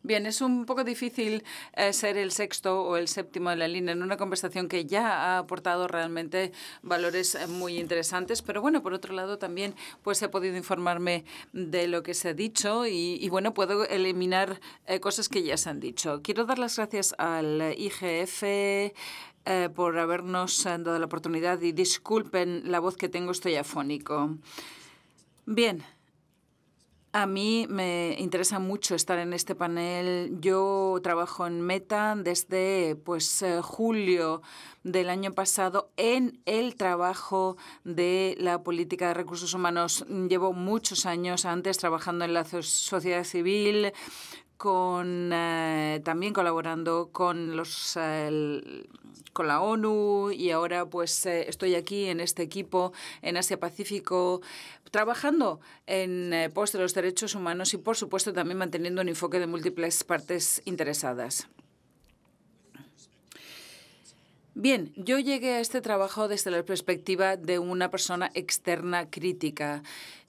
[SPEAKER 3] Bien, es un poco difícil eh, ser el sexto o el séptimo de la línea en una conversación que ya ha aportado realmente valores eh, muy interesantes, pero bueno, por otro lado también pues he podido informarme de lo que se ha dicho y, bueno, puedo eliminar eh, cosas que ya se han dicho. Quiero dar las gracias al IGF, por habernos dado la oportunidad y disculpen la voz que tengo, estoy afónico. Bien, a mí me interesa mucho estar en este panel. Yo trabajo en Meta desde pues eh, julio del año pasado en el trabajo de la política de recursos humanos. Llevo muchos años antes trabajando en la sociedad civil con, eh, también colaborando con, los, eh, con la ONU y ahora pues eh, estoy aquí en este equipo en Asia-Pacífico trabajando en pos de los derechos humanos y por supuesto también manteniendo un enfoque de múltiples partes interesadas. Bien, yo llegué a este trabajo desde la perspectiva de una persona externa crítica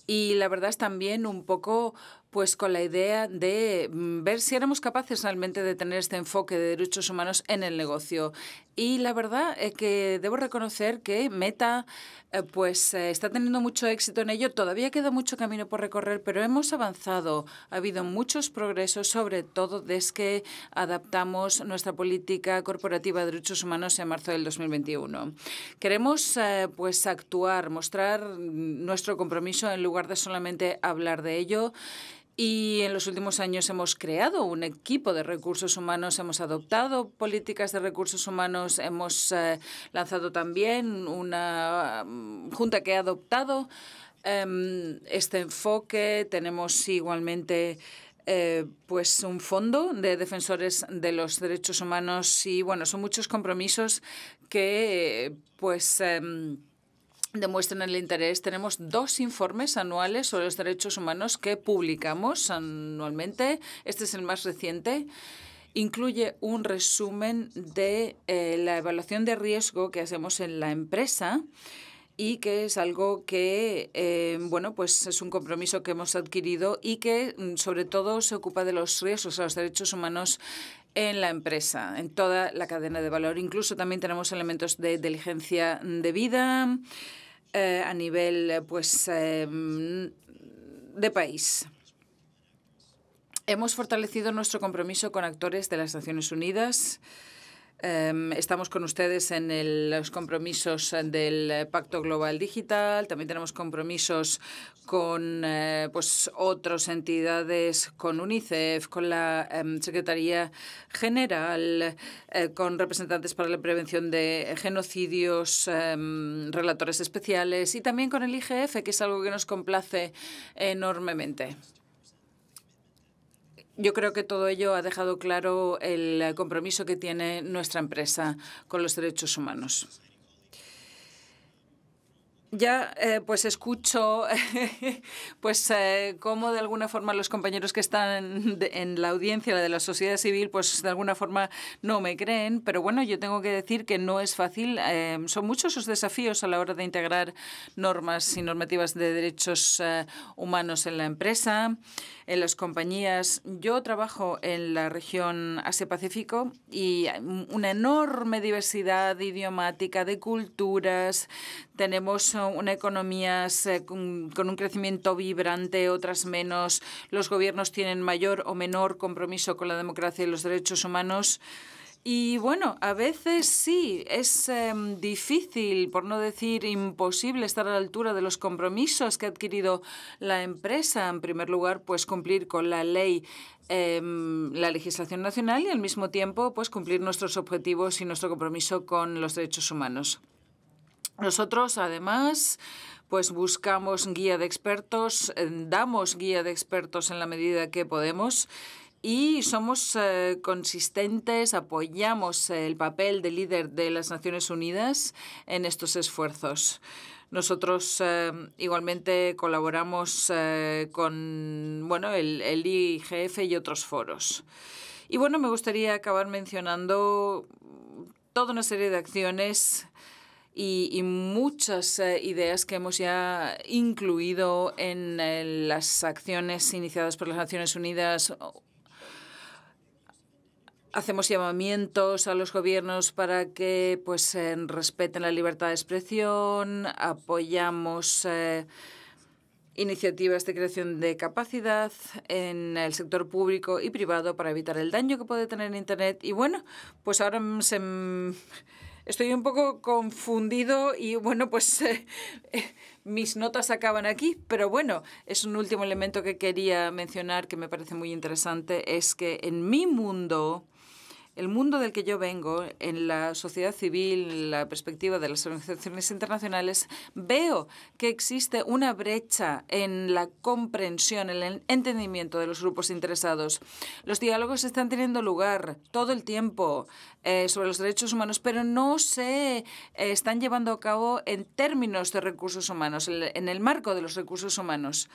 [SPEAKER 3] y la verdad es también un poco pues con la idea de mm, ver si éramos capaces realmente de tener este enfoque de derechos humanos en el negocio. Y la verdad es que debo reconocer que Meta eh, pues eh, está teniendo mucho éxito en ello. Todavía queda mucho camino por recorrer, pero hemos avanzado. Ha habido muchos progresos, sobre todo desde que adaptamos nuestra política corporativa de derechos humanos en marzo del 2021. Queremos eh, pues actuar, mostrar nuestro compromiso en lugar de solamente hablar de ello. Y en los últimos años hemos creado un equipo de recursos humanos, hemos adoptado políticas de recursos humanos, hemos eh, lanzado también una mm, junta que ha adoptado em, este enfoque. Tenemos igualmente eh, pues un fondo de defensores de los derechos humanos y bueno, son muchos compromisos que pues... Em, demuestren el interés. Tenemos dos informes anuales sobre los derechos humanos que publicamos anualmente. Este es el más reciente. Incluye un resumen de eh, la evaluación de riesgo que hacemos en la empresa y que es algo que, eh, bueno, pues es un compromiso que hemos adquirido y que mm, sobre todo se ocupa de los riesgos a los derechos humanos en la empresa, en toda la cadena de valor. Incluso también tenemos elementos de diligencia de vida eh, a nivel pues, em, de país. Hemos fortalecido nuestro compromiso con actores de las Naciones Unidas Em, estamos con ustedes en los compromisos del eh, Pacto Global Digital. También tenemos compromisos con eh, pues, otras entidades, con UNICEF, con la em, Secretaría General, eh, con representantes para la prevención de genocidios, em, relatores especiales y también con el IGF, que es algo que nos complace enormemente. Yo creo que todo ello ha dejado claro el compromiso que tiene nuestra empresa con los derechos humanos. Ya, eh, pues escucho, pues eh, cómo de alguna forma los compañeros que están en la audiencia, la de la sociedad civil, pues de alguna forma no me creen. Pero bueno, yo tengo que decir que no es fácil. Eh, son muchos los desafíos a la hora de integrar normas y normativas de derechos humanos en la empresa en las compañías. Yo trabajo en la región Asia-Pacífico y hay una enorme diversidad idiomática, de culturas. Tenemos eh, una economía con un crecimiento vibrante, otras menos. Los gobiernos tienen mayor o menor compromiso con la democracia y los derechos humanos. Y bueno, a veces sí, es em, difícil, por no decir imposible, estar a la altura de los compromisos que ha adquirido la empresa. En primer lugar, pues cumplir con la ley, em, la legislación nacional y al mismo tiempo, pues cumplir nuestros objetivos y nuestro compromiso con los derechos humanos. Nosotros, además, pues buscamos guía de expertos, em, damos guía de expertos en la medida que podemos y somos eh, consistentes, apoyamos el papel de líder de las Naciones Unidas en estos esfuerzos. Nosotros eh, igualmente colaboramos eh, con bueno, el, el IGF y otros foros. Y bueno, me gustaría acabar mencionando toda una serie de acciones y, muchas ideas que hemos ya incluido en las acciones iniciadas por las Naciones Unidas Hacemos llamamientos a los gobiernos para que pues, eh, respeten la libertad de expresión, apoyamos eh, iniciativas de creación de capacidad en el sector público y privado para evitar el daño que puede tener Internet. Y bueno, pues ahora estoy un poco confundido y bueno, pues eh, mis notas acaban aquí, pero bueno, es un último elemento que quería mencionar que me parece muy interesante, es que en mi mundo el mundo del que yo vengo, en la sociedad civil, en la perspectiva de las organizaciones internacionales, veo que existe una brecha en la comprensión, en el entendimiento de los grupos interesados. Los diálogos están teniendo lugar todo el tiempo eh, sobre los derechos humanos, pero no se eh, están llevando a cabo en términos de recursos humanos, en el marco de los recursos humanos.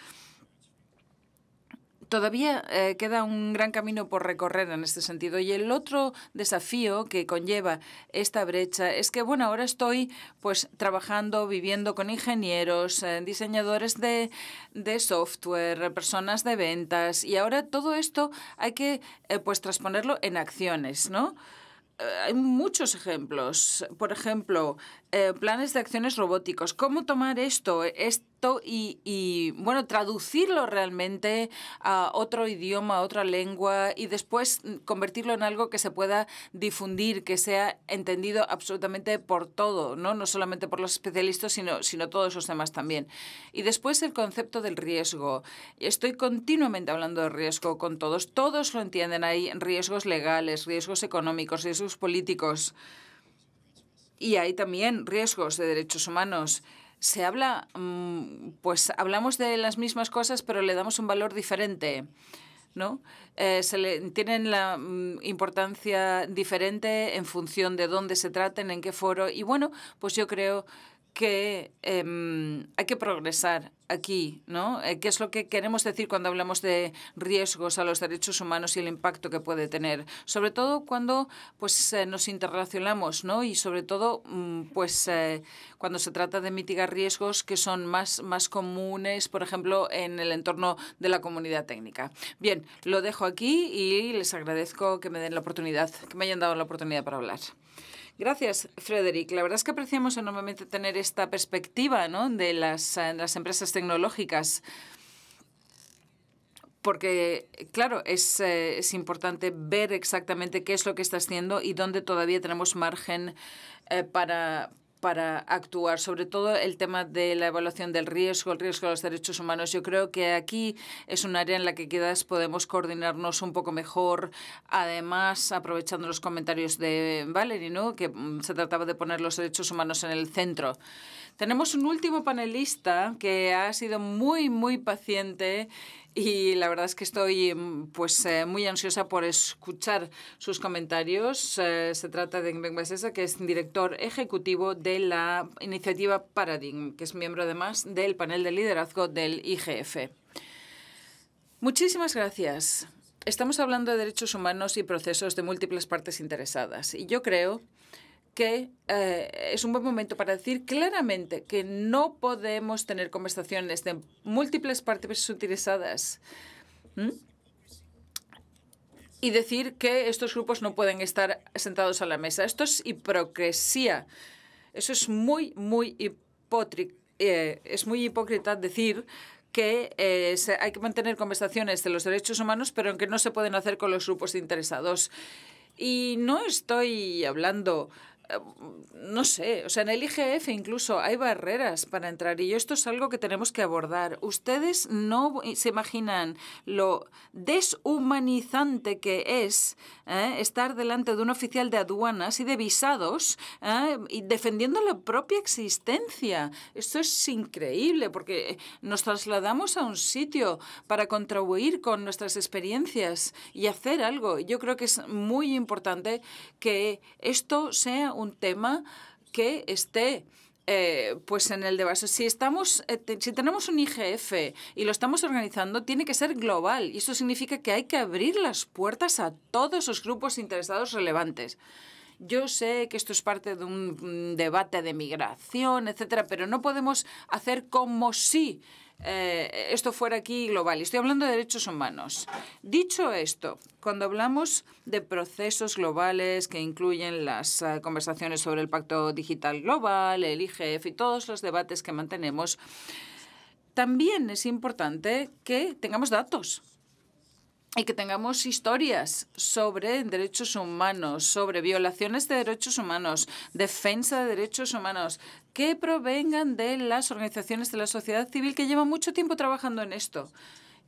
[SPEAKER 3] Todavía eh, queda un gran camino por recorrer en este sentido y el otro desafío que conlleva esta brecha es que bueno ahora estoy pues trabajando viviendo con ingenieros, eh, diseñadores de, software, personas de ventas y ahora todo esto hay que eh, pues transponerlo en acciones, ¿no? hay muchos ejemplos. Por ejemplo, planes de acciones robóticos. ¿Cómo tomar esto, y, bueno, traducirlo realmente a otro idioma, a otra lengua y después convertirlo en algo que se pueda difundir, que sea entendido absolutamente por todo, no, no solamente por los especialistas, sino, sino todos los demás también. Y después el concepto del riesgo. Estoy continuamente hablando de riesgo con todos. Todos lo entienden. Hay riesgos legales, riesgos económicos, riesgos políticos. Y hay también riesgos de derechos humanos se habla, mm, pues hablamos de las mismas cosas, pero le damos un valor diferente. ¿No? Eh, se le, tienen la mm, importancia diferente en función de dónde se traten, en qué foro. Y bueno, pues yo creo que em, hay que progresar aquí, ¿no? Eh, ¿Qué es lo que queremos decir cuando hablamos de riesgos a los derechos humanos y el impacto que puede tener? Sobre todo cuando pues, eh, nos interrelacionamos, ¿no? Y sobre todo mm, pues, eh, cuando se trata de mitigar riesgos que son más, más comunes, por ejemplo, en el entorno de la comunidad técnica. Bien, lo dejo aquí y les agradezco que me den la oportunidad, que me hayan dado la oportunidad para hablar. Gracias, Frederick. La verdad es que apreciamos enormemente tener esta perspectiva eh, de las, empresas tecnológicas porque, claro, eh, es, importante ver exactamente qué es lo que está haciendo y dónde todavía tenemos margen eh, para, para actuar, sobre todo el tema de la evaluación del riesgo, el riesgo de los derechos humanos. Yo creo que aquí es un área en la que quizás podemos coordinarnos un poco mejor. Además, aprovechando los comentarios de Valerie, ¿no? que mm, se trataba de poner los derechos humanos en el centro. Tenemos un último panelista que ha sido muy, muy paciente y la verdad es que estoy mm, pues eh, muy ansiosa por escuchar sus comentarios. Eh, se trata de Mbeng Basesa, que es director ejecutivo de la iniciativa Paradigm, que es miembro además del panel de liderazgo del IGF. Muchísimas gracias. Estamos hablando de derechos humanos y procesos de múltiples partes interesadas y yo creo que eh, es un buen momento para decir claramente que no podemos tener conversaciones de múltiples partes utilizadas. Y decir que estos grupos no pueden estar sentados a la mesa. Esto es hipocresía. Eso es muy, muy eh, es muy hipócrita decir que eh, hay que mantener conversaciones de los derechos humanos, pero que no se pueden hacer con los grupos interesados. Y no estoy hablando no sé, o sea, en el IGF incluso hay barreras para entrar y esto es algo que tenemos que abordar. Ustedes no se imaginan lo deshumanizante que es ¿eh? estar delante de un oficial de aduanas y de visados ¿eh? y defendiendo la propia existencia. Esto es increíble porque nos trasladamos a un sitio para contribuir con nuestras experiencias y hacer algo. Yo creo que es muy importante que esto sea un tema que esté eh, pues en el debate. Si, estamos, eh, si tenemos un IGF y lo estamos organizando, tiene que ser global. Y eso significa que hay que abrir las puertas a todos los grupos interesados relevantes. Yo sé que esto es parte de un mm, debate de migración, etcétera, pero no podemos hacer como si eh, esto fuera aquí global. estoy hablando de derechos humanos. Dicho esto, cuando hablamos de procesos globales que incluyen las eh, conversaciones sobre el Pacto Digital Global, el IGF y todos los debates que mantenemos, también es importante que tengamos datos y que tengamos historias sobre derechos humanos, sobre violaciones de derechos humanos, defensa de derechos humanos, que provengan de las organizaciones de la sociedad civil que llevan mucho tiempo trabajando en esto.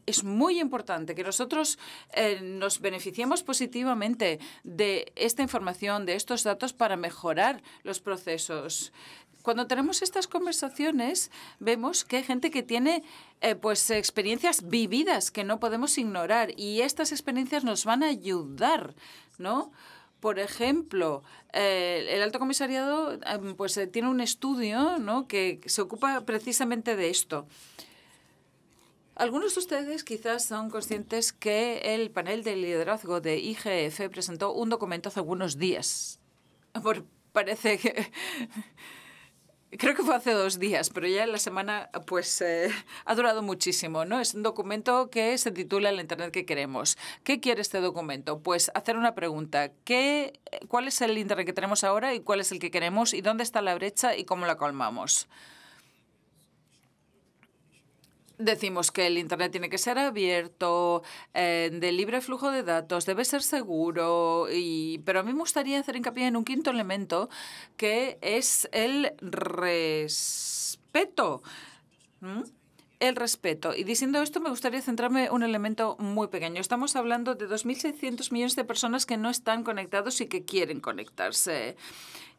[SPEAKER 3] Es muy importante que nosotros eh, nos beneficiemos positivamente de esta información, de estos datos, para mejorar los procesos cuando tenemos estas conversaciones vemos que hay gente que tiene eh, pues experiencias vividas que no podemos ignorar y estas experiencias nos van a ayudar, ¿no? Por ejemplo, eh, el Alto Comisariado eh, pues tiene un estudio que se ocupa precisamente de esto. Algunos de ustedes quizás son conscientes que el panel de liderazgo de IGF presentó un documento hace algunos días. Por, parece que creo que fue hace dos días, pero ya la semana pues eh, ha durado muchísimo, ¿no? Es un documento que se titula El Internet que queremos. ¿Qué quiere este documento? Pues hacer una pregunta. ¿Cuál es el Internet que tenemos ahora y cuál es el que queremos y dónde está la brecha y cómo la colmamos? Decimos que el Internet tiene que ser abierto, eh, de libre flujo de datos, debe ser seguro, y, pero a mí me gustaría hacer hincapié en un quinto elemento que es el respeto. el respeto. Y diciendo esto, me gustaría centrarme en un elemento muy pequeño. Estamos hablando de 2.600 millones de personas que no están conectados y que quieren conectarse.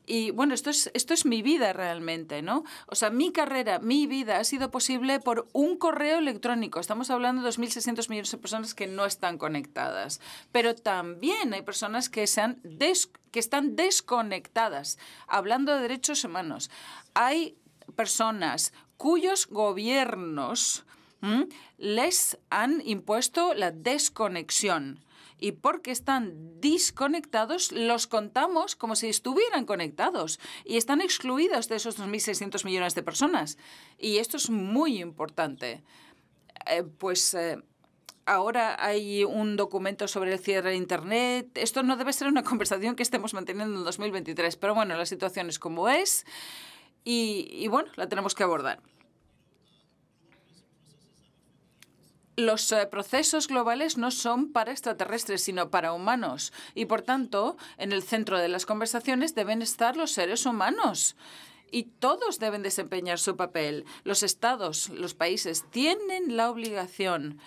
[SPEAKER 3] Y bueno, esto es, esto es mi vida realmente, ¿no? O sea, mi carrera, mi vida ha sido posible por un correo electrónico. Estamos hablando de 2.600 millones de personas que no están conectadas. Pero también hay personas que, se que están desconectadas. Hablando de derechos humanos, hay personas cuyos gobiernos les han impuesto la desconexión y porque están desconectados, los contamos como si estuvieran conectados y están excluidos de esos 2.600 millones de personas. Y esto es muy importante. Eh, pues eh, ahora hay un documento sobre el cierre de Internet. Esto no debe ser una conversación que estemos manteniendo en 2023, pero bueno, la situación es como es y, y bueno, la tenemos que abordar. los eh, procesos globales no son para extraterrestres, sino para humanos. Y por tanto, en el centro de las conversaciones deben estar los seres humanos. Y todos deben desempeñar su papel. Los estados, los países, tienen la obligación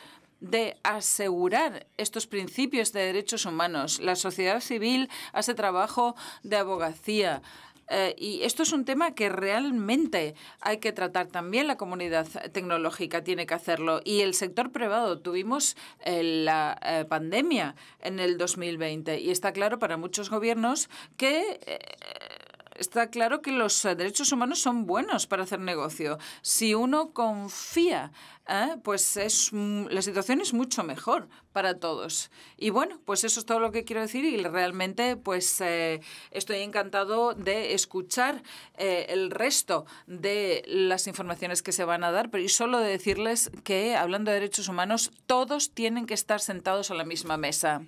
[SPEAKER 3] de asegurar estos principios de derechos humanos. La sociedad civil hace trabajo de abogacía, eh, y esto es un tema que realmente hay que tratar también. La comunidad tecnológica tiene que hacerlo. Y el sector privado. Tuvimos eh, la eh, pandemia en el 2020 y está claro para muchos gobiernos que Está claro que los eh, derechos humanos son buenos para hacer negocio. Si uno confía, ¿eh? pues es, la situación es mucho mejor para todos. Y bueno, pues eso es todo lo que quiero decir y realmente pues eh, estoy encantado de escuchar el resto de las informaciones que se van a dar, pero y solo de decirles que hablando de derechos humanos, todos tienen que estar sentados a la misma mesa.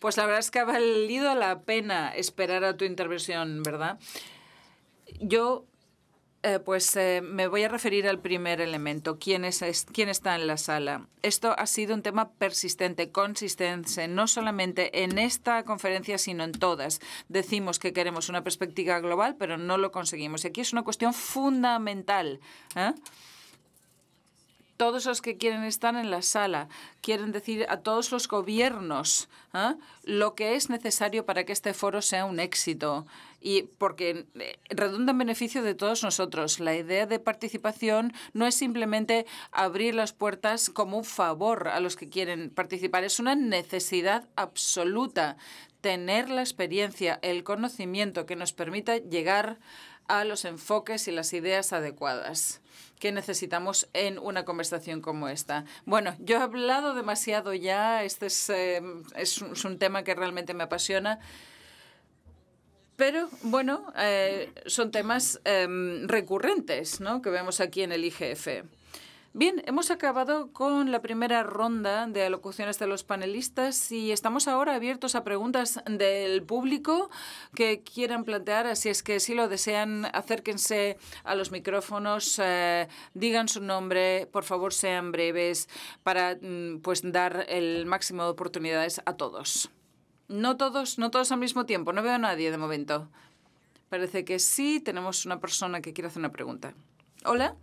[SPEAKER 3] Pues la verdad es que ha valido la pena esperar a tu intervención, ¿verdad? Yo eh, pues eh, me voy a referir al primer elemento, ¿quién, es, quién está en la sala. Esto ha sido un tema persistente, consistente, no solamente en esta conferencia, sino en todas. Decimos que queremos una perspectiva global, pero no lo conseguimos. Y aquí es una cuestión fundamental. ¿eh? todos los que quieren estar en la sala, quieren decir a todos los gobiernos ¿eh? lo que es necesario para que este foro sea un éxito y porque eh, redunda en beneficio de todos nosotros. La idea de participación no es simplemente abrir las puertas como un favor a los que quieren participar, es una necesidad absoluta tener la experiencia, el conocimiento que nos permita llegar a los enfoques y las ideas adecuadas que necesitamos en una conversación como esta. Bueno, yo he hablado demasiado ya, este es, em, un, tema que realmente me apasiona. Pero bueno, eh, son temas em, recurrentes que vemos aquí en el IGF. Bien, hemos acabado con la primera ronda de alocuciones de los panelistas y estamos ahora abiertos a preguntas del público que quieran plantear. Así es que si lo desean, acérquense a los micrófonos, eh, digan su nombre, por favor sean breves para mm, pues dar el máximo de oportunidades a todos. No todos, no todos al mismo tiempo. No veo a nadie de momento. Parece que sí, tenemos una persona que quiere hacer una pregunta. Hola.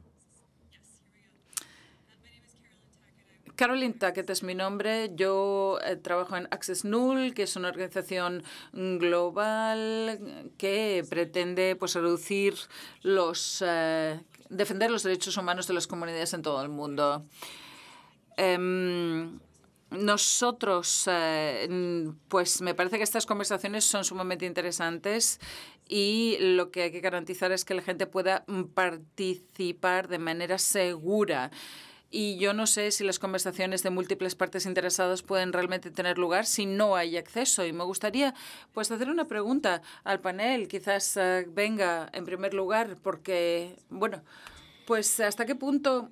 [SPEAKER 3] Caroline Tackett es mi nombre. Yo eh, trabajo en Access Null, que es una organización global que pretende pues, reducir los, eh, defender los derechos humanos de las comunidades en todo el mundo. Em, nosotros, eh, pues me parece que estas conversaciones son sumamente interesantes y lo que hay que garantizar es que la gente pueda participar de manera segura y yo no sé si las conversaciones de múltiples partes interesadas pueden realmente tener lugar si no hay acceso. Y me gustaría pues hacer una pregunta al panel, quizás eh, venga en primer lugar, porque, bueno, pues hasta qué punto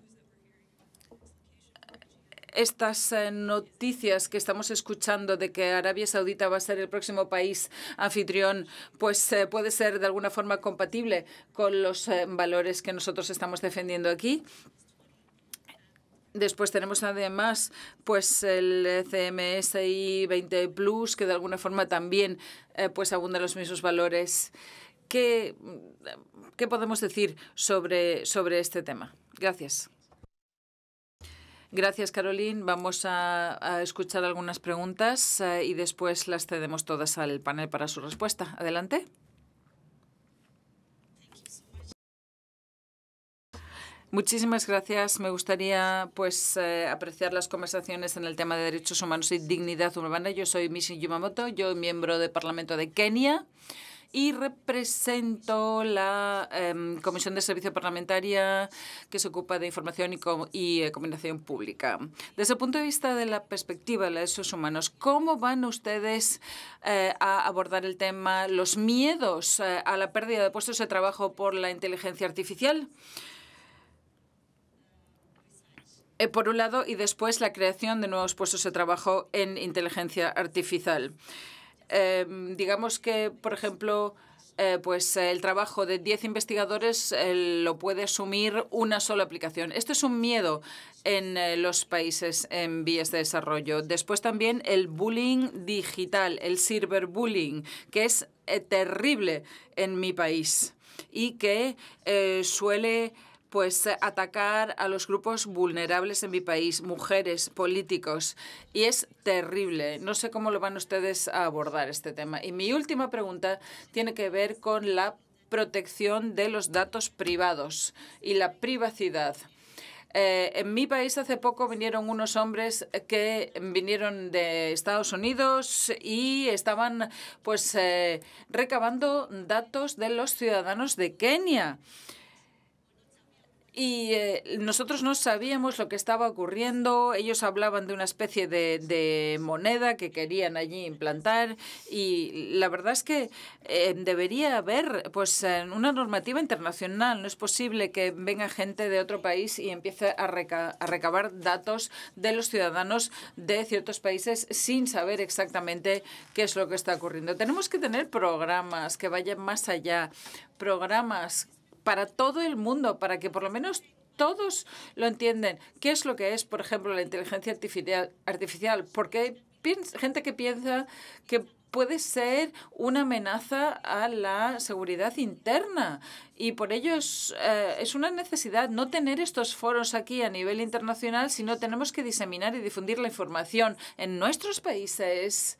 [SPEAKER 3] estas eh, noticias que estamos escuchando de que Arabia Saudita va a ser el próximo país anfitrión, pues eh, puede ser de alguna forma compatible con los valores que nosotros estamos defendiendo aquí. Después tenemos además pues el CMSI 20 Plus, que de alguna forma también eh, pues abunda los mismos valores. Mm, ¿Qué, podemos decir sobre, sobre este tema? Gracias. Gracias, Caroline. Vamos a, escuchar algunas preguntas eh, y después las cedemos todas al panel para su respuesta. Adelante. Muchísimas gracias. Me gustaría pues eh, apreciar las conversaciones en el tema de derechos humanos y dignidad urbana. Yo soy Mishi Yumamoto, yo miembro del Parlamento de Kenia y represento la em, Comisión de Servicio Parlamentaria que se ocupa de información y, eh, comunicación pública. Desde el punto de vista de la perspectiva de los derechos humanos, ¿cómo van ustedes eh, a abordar el tema, los miedos a la pérdida de puestos de trabajo por la inteligencia artificial? Eh, por un lado, y después la creación de nuevos puestos de trabajo en inteligencia artificial. Em, digamos que, por ejemplo, eh, pues el trabajo de 10 investigadores eh, lo puede asumir una sola aplicación. Esto es un miedo en los países en vías de desarrollo. Después también el bullying digital, el cyberbullying, que es terrible en mi país y que suele pues eh, atacar a los grupos vulnerables en mi país, mujeres, políticos, y es terrible. No sé cómo lo van ustedes a abordar este tema. Y mi última pregunta tiene que ver con la protección de los datos privados y la privacidad. Eh, en mi país hace poco vinieron unos hombres que vinieron de Estados Unidos y estaban pues eh, recabando datos de los ciudadanos de Kenia y eh, nosotros no sabíamos lo que estaba ocurriendo. Ellos hablaban de una especie de, moneda que querían allí implantar y la verdad es que eh, debería haber pues una normativa internacional. No es posible que venga gente de otro país y empiece a, a recabar datos de los ciudadanos de ciertos países sin saber exactamente qué es lo que está ocurriendo. Tenemos que tener programas que vayan más allá, programas para todo el mundo, para que por lo menos todos lo entiendan. ¿Qué es lo que es, por ejemplo, la inteligencia artificial? Porque hay gente que piensa que puede ser una amenaza a la seguridad interna y por ello es, eh, es, una necesidad no tener estos foros aquí a nivel internacional, sino tenemos que diseminar y difundir la información en nuestros países.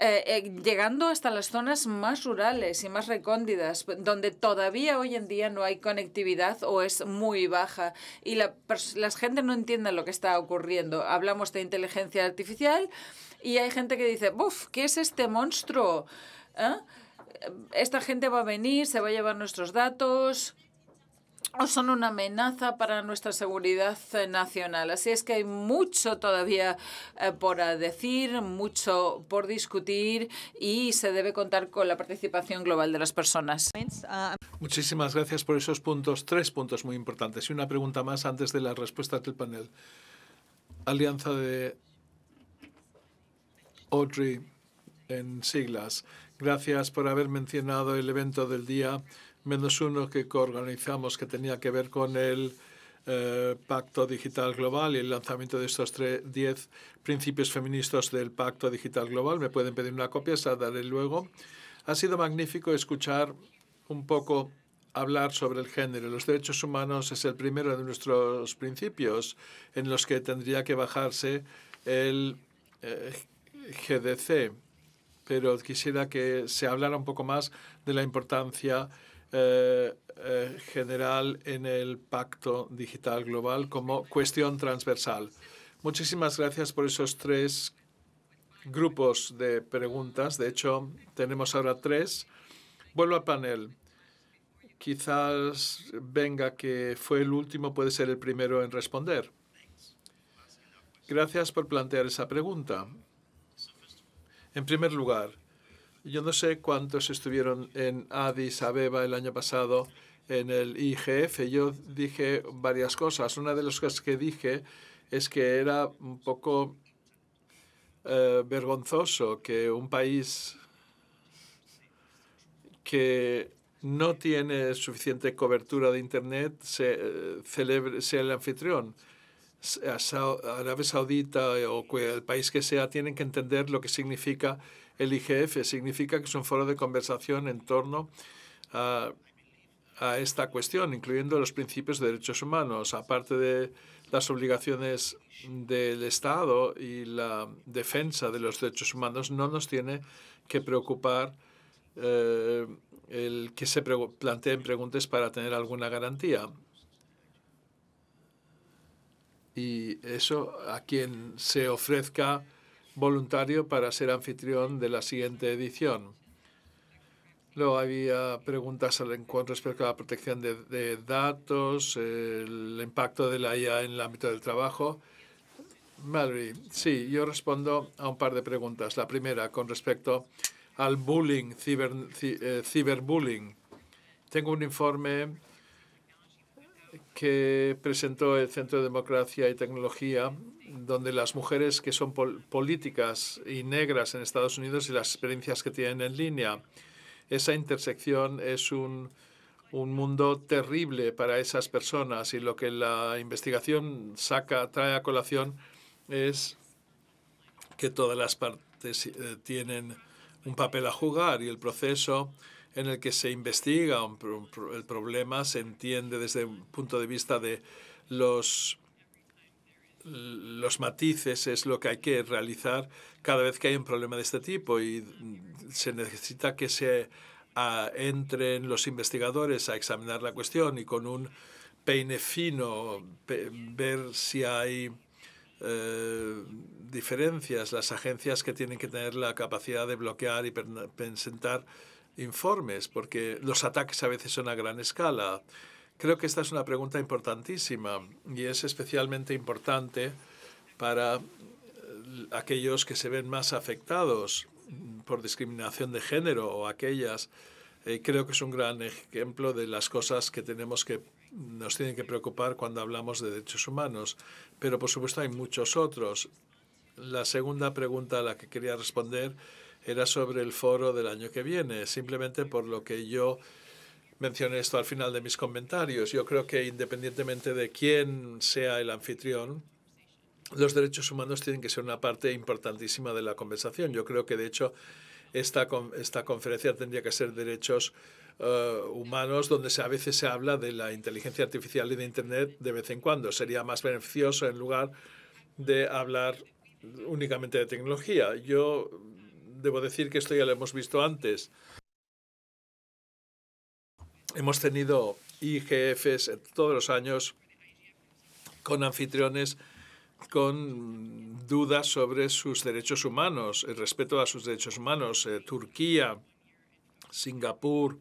[SPEAKER 3] Eh, eh, llegando hasta las zonas más rurales y más recóndidas, donde todavía hoy en día no hay conectividad o es muy baja y la, gente no entiende lo que está ocurriendo. Hablamos de inteligencia artificial y hay gente que dice, ¡buf! ¿Qué es este monstruo? ¿Eh? Esta gente va a venir, se va a llevar nuestros datos o son una amenaza para nuestra seguridad eh, nacional. Así es que hay mucho todavía eh, por decir, mucho por discutir y se debe contar con la participación global de las personas.
[SPEAKER 1] Muchísimas gracias por esos puntos, tres puntos muy importantes y una pregunta más antes de las respuestas del panel. Alianza de Audrey en siglas. Gracias por haber mencionado el evento del día menos uno que organizamos que tenía que ver con el eh, Pacto Digital Global y el lanzamiento de estos 10 principios feministas del Pacto Digital Global. Me pueden pedir una copia, se la daré luego. Ha sido magnífico escuchar un poco hablar sobre el género. Los derechos humanos es el primero de nuestros principios en los que tendría que bajarse el eh, GDC, pero quisiera que se hablara un poco más de la importancia eh, eh, general en el Pacto Digital Global como cuestión transversal. Muchísimas gracias por esos tres grupos de preguntas. De hecho, tenemos ahora tres. Vuelvo al panel. Quizás venga que fue el último, puede ser el primero en responder. Gracias por plantear esa pregunta. En primer lugar, yo no sé cuántos estuvieron en Addis Abeba el año pasado en el IGF. Yo dije varias cosas. Una de las cosas que dije es que era un poco eh, vergonzoso que un país que no tiene suficiente cobertura de Internet eh, sea el anfitrión. Arabia Saudita o el país que sea, tienen que entender lo que significa el IGF significa que es un foro de conversación en torno a, esta cuestión, incluyendo los principios de derechos humanos, aparte de las obligaciones del Estado y la defensa de los derechos humanos, no nos tiene que preocupar eh, el que se planteen preguntas para tener alguna garantía. Y eso a quien se ofrezca voluntario para ser anfitrión de la siguiente edición. Luego había preguntas con respecto a la protección de, datos, el impacto de la IA en el ámbito del trabajo. Mallory, sí, yo respondo a un par de preguntas. La primera, con respecto al bullying, eh, ciberbullying. Tengo un informe que presentó el Centro de Democracia y Tecnología donde las mujeres que son políticas y negras en Estados Unidos y las experiencias que tienen en línea. Esa intersección es un, mundo terrible para esas personas y lo que la investigación saca, trae a colación es que todas las partes eh, tienen un papel a jugar y el proceso en el que se investiga el problema se entiende desde el punto de vista de los los matices es lo que hay que realizar cada vez que hay un problema de este tipo y se necesita que se ah, entren los investigadores a examinar la cuestión y con un peine fino ver si hay eh, diferencias, las agencias que tienen que tener la capacidad de bloquear y presentar informes, porque los ataques a veces son a gran escala. Creo que esta es una pregunta importantísima y es especialmente importante para eh, aquellos que se ven más afectados por discriminación de género o aquellas. Eh, creo que es un gran ejemplo de las cosas que tenemos que nos tienen que preocupar cuando hablamos de derechos humanos, pero por supuesto hay muchos otros. La segunda pregunta a la que quería responder era sobre el foro del año que viene, simplemente por lo que yo mencioné esto al final de mis comentarios. Yo creo que independientemente de quién sea el anfitrión, los derechos humanos tienen que ser una parte importantísima de la conversación. Yo creo que, de hecho, esta, esta conferencia tendría que ser derechos eh, humanos, donde a veces se habla de la inteligencia artificial y de Internet de vez en cuando. Sería más beneficioso en lugar de hablar únicamente de tecnología. Yo debo decir que esto ya lo hemos visto antes hemos tenido IGFs todos los años con anfitriones con dudas sobre sus derechos humanos, el respeto a sus derechos humanos. Eh, Turquía, Singapur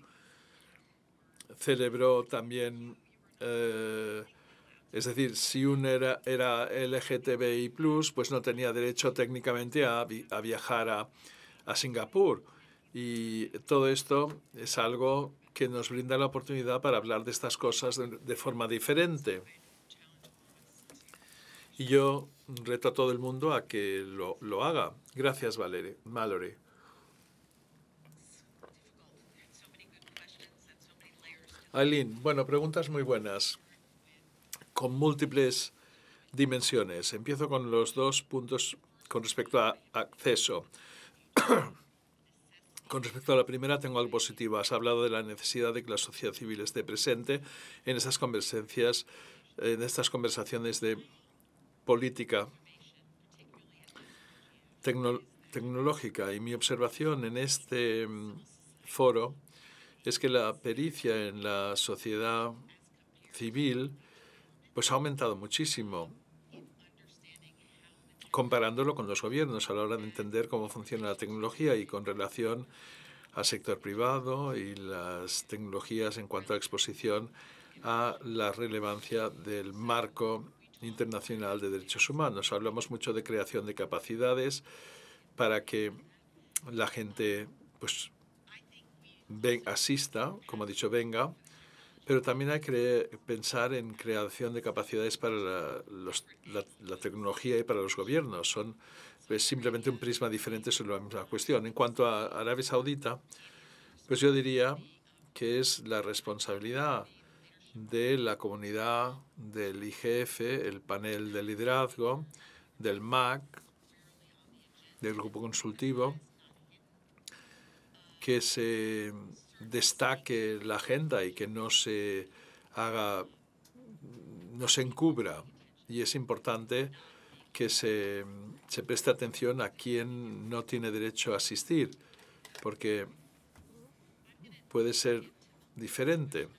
[SPEAKER 1] celebró también, eh, es decir, si uno era, era LGTBI, pues no tenía derecho técnicamente a, viajar a, a Singapur. Y todo esto es algo que nos brinda la oportunidad para hablar de estas cosas de, forma diferente. Y yo reto a todo el mundo a que lo, haga. Gracias, Valerie, Mallory. Aileen, bueno, preguntas muy buenas, con múltiples dimensiones. Empiezo con los dos puntos con respecto a acceso. Con respecto a la primera, tengo algo positivo. Has hablado de la necesidad de que la sociedad civil esté presente en estas conversaciones, en estas conversaciones de política tecnológica. Y mi observación en este mm, foro es que la pericia en la sociedad civil pues ha aumentado muchísimo comparándolo con los gobiernos a la hora de entender cómo funciona la tecnología y con relación al sector privado y las tecnologías en cuanto a exposición a la relevancia del marco internacional de derechos humanos. Hablamos mucho de creación de capacidades para que la gente pues asista, como he dicho, venga pero también hay que pensar en creación de capacidades para la, tecnología y para los gobiernos. Son simplemente un prisma diferente sobre la misma cuestión. En cuanto a Arabia Saudita, pues yo diría que es la responsabilidad de la comunidad, del IGF, el panel de liderazgo, del MAC, del grupo consultivo, que se destaque la agenda y que no se haga, no se encubra. Y es importante que se, se preste atención a quien no tiene derecho a asistir, porque puede ser diferente.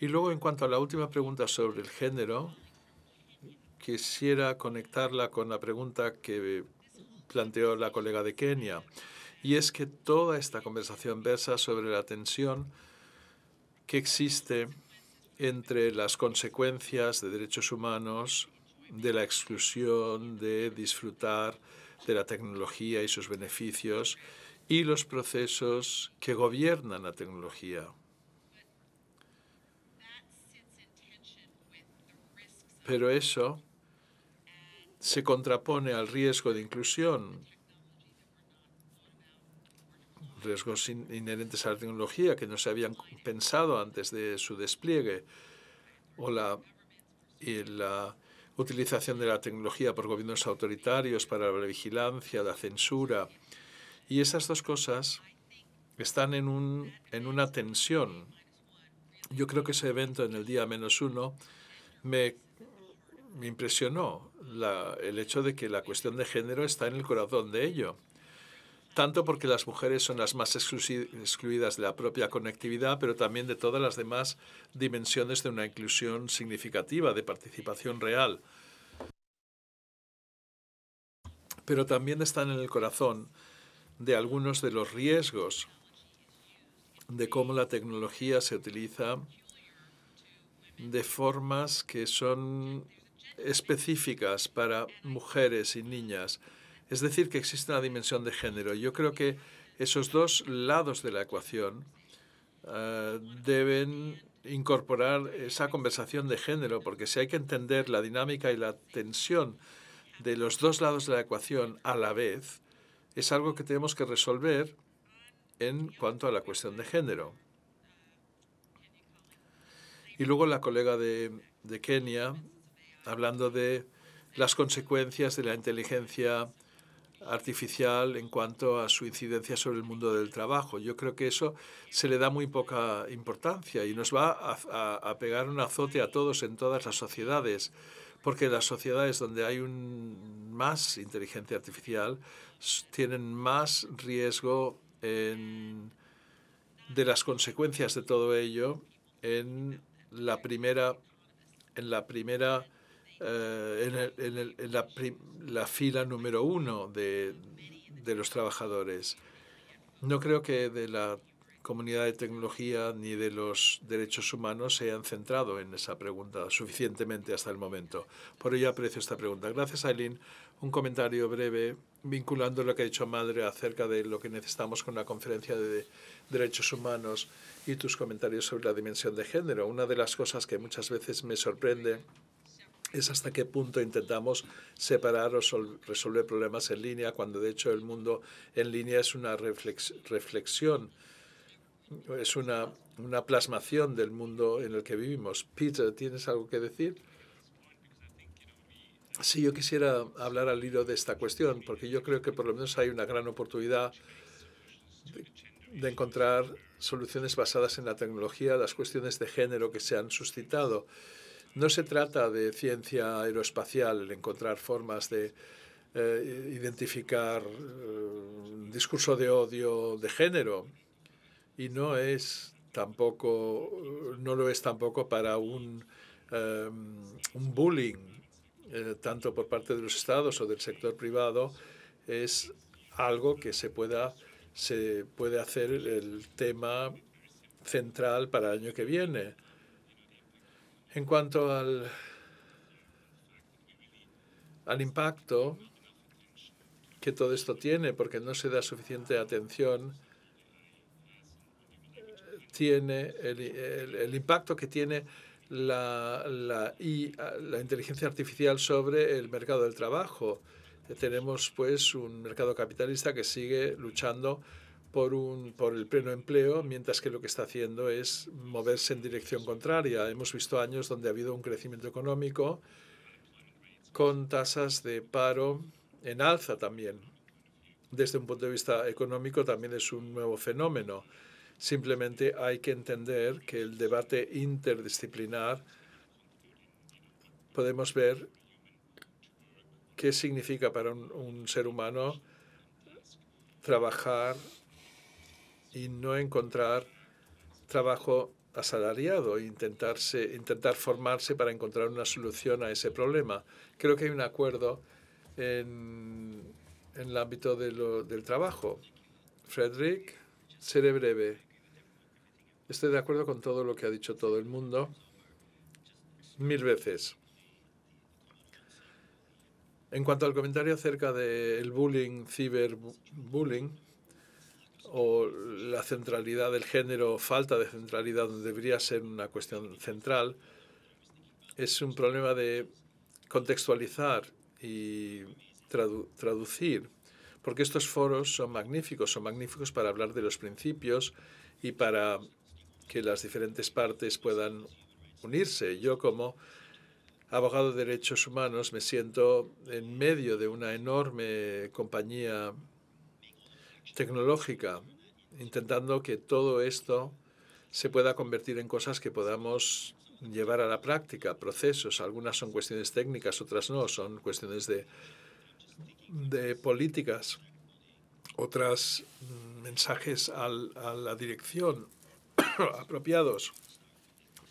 [SPEAKER 1] Y luego, en cuanto a la última pregunta sobre el género, quisiera conectarla con la pregunta que planteó la colega de Kenia. Y es que toda esta conversación versa sobre la tensión que existe entre las consecuencias de derechos humanos, de la exclusión, de disfrutar de la tecnología y sus beneficios, y los procesos que gobiernan la tecnología. Pero eso se contrapone al riesgo de inclusión riesgos inherentes a la tecnología que no se habían pensado antes de su despliegue o la, utilización de la tecnología por gobiernos autoritarios para la vigilancia, la censura. Y esas dos cosas están en, una tensión. Yo creo que ese evento en el día menos uno me, me impresionó el hecho de que la cuestión de género está en el corazón de ello tanto porque las mujeres son las más excluidas de la propia conectividad, pero también de todas las demás dimensiones de una inclusión significativa, de participación real. Pero también están en el corazón de algunos de los riesgos de cómo la tecnología se utiliza de formas que son específicas para mujeres y niñas es decir, que existe una dimensión de género. Yo creo que esos dos lados de la ecuación eh, deben incorporar esa conversación de género, porque si hay que entender la dinámica y la tensión de los dos lados de la ecuación a la vez, es algo que tenemos que resolver en cuanto a la cuestión de género. Y luego la colega de Kenia, hablando de las consecuencias de la inteligencia artificial en cuanto a su incidencia sobre el mundo del trabajo. Yo creo que eso se le da muy poca importancia y nos va a, pegar un azote a todos en todas las sociedades, porque las sociedades donde hay un, más inteligencia artificial tienen más riesgo de las consecuencias de todo ello en la primera en la primera eh, en, la, fila número uno de, los trabajadores. No creo que de la comunidad de tecnología ni de los derechos humanos se hayan centrado en esa pregunta suficientemente hasta el momento. Por ello aprecio esta pregunta. Gracias, Aileen. Un comentario breve vinculando lo que ha dicho Madre acerca de lo que necesitamos con la conferencia de derechos humanos y tus comentarios sobre la dimensión de género. Una de las cosas que muchas veces me sorprende es hasta qué punto intentamos separar o resolver problemas en línea, cuando de hecho el mundo en línea es una reflexión, es una, plasmación del mundo en el que vivimos. Peter, ¿tienes algo que decir? Sí, yo quisiera hablar al hilo de esta cuestión, porque yo creo que por lo menos hay una gran oportunidad de, encontrar soluciones basadas en la tecnología las cuestiones de género que se han suscitado. No se trata de ciencia aeroespacial, el encontrar formas de eh, identificar eh, discurso de odio de género. Y no es tampoco, no lo es tampoco para un, eh, un bullying, tanto por parte de los estados o del sector privado, es algo que se pueda se puede hacer el tema central para el año que viene. En cuanto al, al impacto que todo esto tiene, porque no se da suficiente atención, tiene el, impacto que tiene la, la inteligencia artificial sobre el mercado del trabajo. Tenemos pues un mercado capitalista que sigue luchando por, un, por el pleno empleo, mientras que lo que está haciendo es moverse en dirección contraria. Hemos visto años donde ha habido un crecimiento económico con tasas de paro en alza también. Desde un punto de vista económico también es un nuevo fenómeno. Simplemente hay que entender que el debate interdisciplinar podemos ver qué significa para un, un ser humano trabajar y no encontrar trabajo asalariado e intentarse, intentar formarse para encontrar una solución a ese problema. Creo que hay un acuerdo en, el ámbito del trabajo. Frederick, seré breve. Estoy de acuerdo con todo lo que ha dicho todo el mundo mil veces. En cuanto al comentario acerca del bullying, ciberbullying, o la centralidad del género, falta de centralidad, donde debería ser una cuestión central, es un problema de contextualizar y traducir, porque estos foros son magníficos, son magníficos para hablar de los principios y para que las diferentes partes puedan unirse. Yo como abogado de derechos humanos me siento en medio de una enorme compañía tecnológica, intentando que todo esto se pueda convertir en cosas que podamos llevar a la práctica, procesos. Algunas son cuestiones técnicas, otras no, son cuestiones de, políticas, otras mm, mensajes a la dirección apropiados.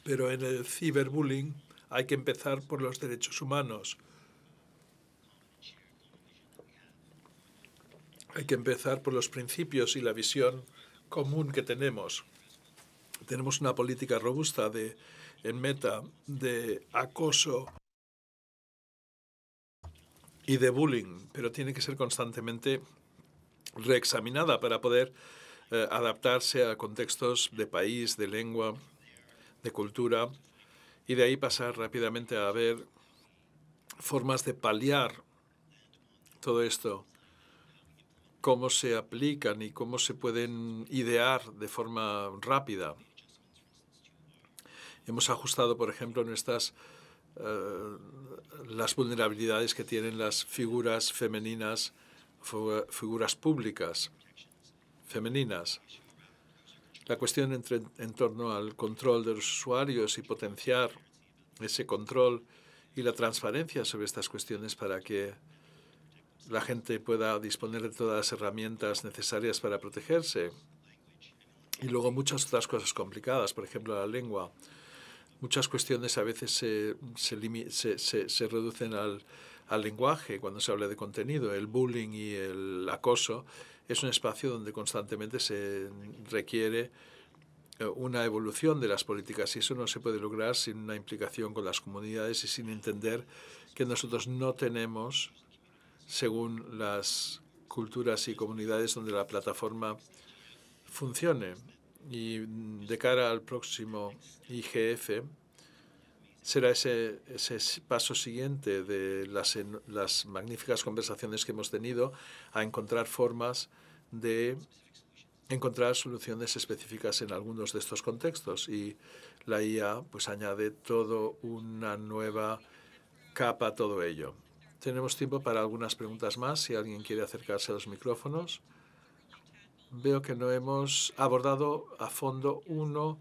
[SPEAKER 1] Pero en el ciberbullying hay que empezar por los derechos humanos Hay que empezar por los principios y la visión común que tenemos. Tenemos una política robusta de, en meta de acoso y de bullying, pero tiene que ser constantemente reexaminada para poder eh, adaptarse a contextos de país, de lengua, de cultura, y de ahí pasar rápidamente a ver formas de paliar todo esto cómo se aplican y cómo se pueden idear de forma rápida. Hemos ajustado, por ejemplo, nuestras, eh, las vulnerabilidades que tienen las figuras femeninas, figuras públicas femeninas. La cuestión en torno al control de los usuarios y potenciar ese control y la transparencia sobre estas cuestiones para que la gente pueda disponer de todas las herramientas necesarias para protegerse. Y luego muchas otras cosas complicadas, por ejemplo, la lengua. Muchas cuestiones a veces se, se, reducen al, al lenguaje cuando se habla de contenido. El bullying y el acoso es un espacio donde constantemente se requiere eh, una evolución de las políticas y eso no se puede lograr sin una implicación con las comunidades y sin entender que nosotros no tenemos según las culturas y comunidades donde la plataforma funcione. Y de cara al próximo IGF, será ese, paso siguiente de las, magníficas conversaciones que hemos tenido a encontrar formas de encontrar soluciones específicas en algunos de estos contextos y la IA pues añade todo una nueva capa a todo ello. Tenemos tiempo para algunas preguntas más, si alguien quiere acercarse a los micrófonos. Veo que no hemos abordado a fondo uno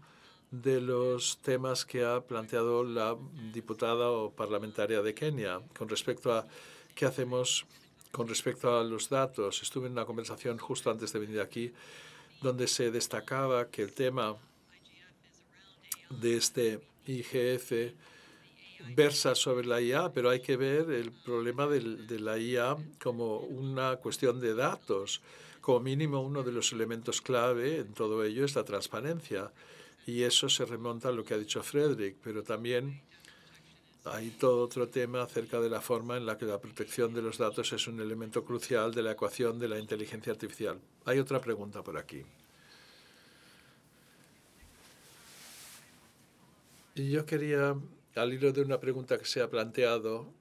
[SPEAKER 1] de los temas que ha planteado la diputada o parlamentaria de Kenia con respecto a qué hacemos con respecto a los datos. Estuve en una conversación justo antes de venir aquí donde se destacaba que el tema de este IGF versa sobre la IA, pero hay que ver el problema de la IA como una cuestión de datos. Como mínimo, uno de los elementos clave en todo ello es la transparencia. Y eso se remonta a lo que ha dicho Frederick, pero también hay todo otro tema acerca de la forma en la que la protección de los datos es un elemento crucial de la ecuación de la inteligencia artificial. Hay otra pregunta por aquí. Yo quería al hilo de una pregunta que se ha planteado,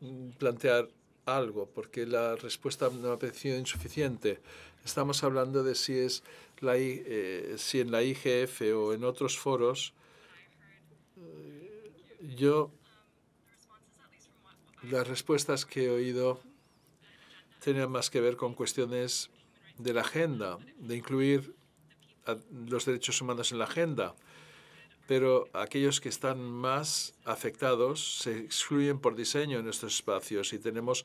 [SPEAKER 1] mm, plantear algo, porque la respuesta me ha parecido insuficiente. Estamos hablando de si, es la, eh, si en la IGF o en otros foros, eh, yo las respuestas que he oído tenían más que ver con cuestiones de la agenda, de incluir los derechos humanos en la agenda pero aquellos que están más afectados se excluyen por diseño en estos espacios y tenemos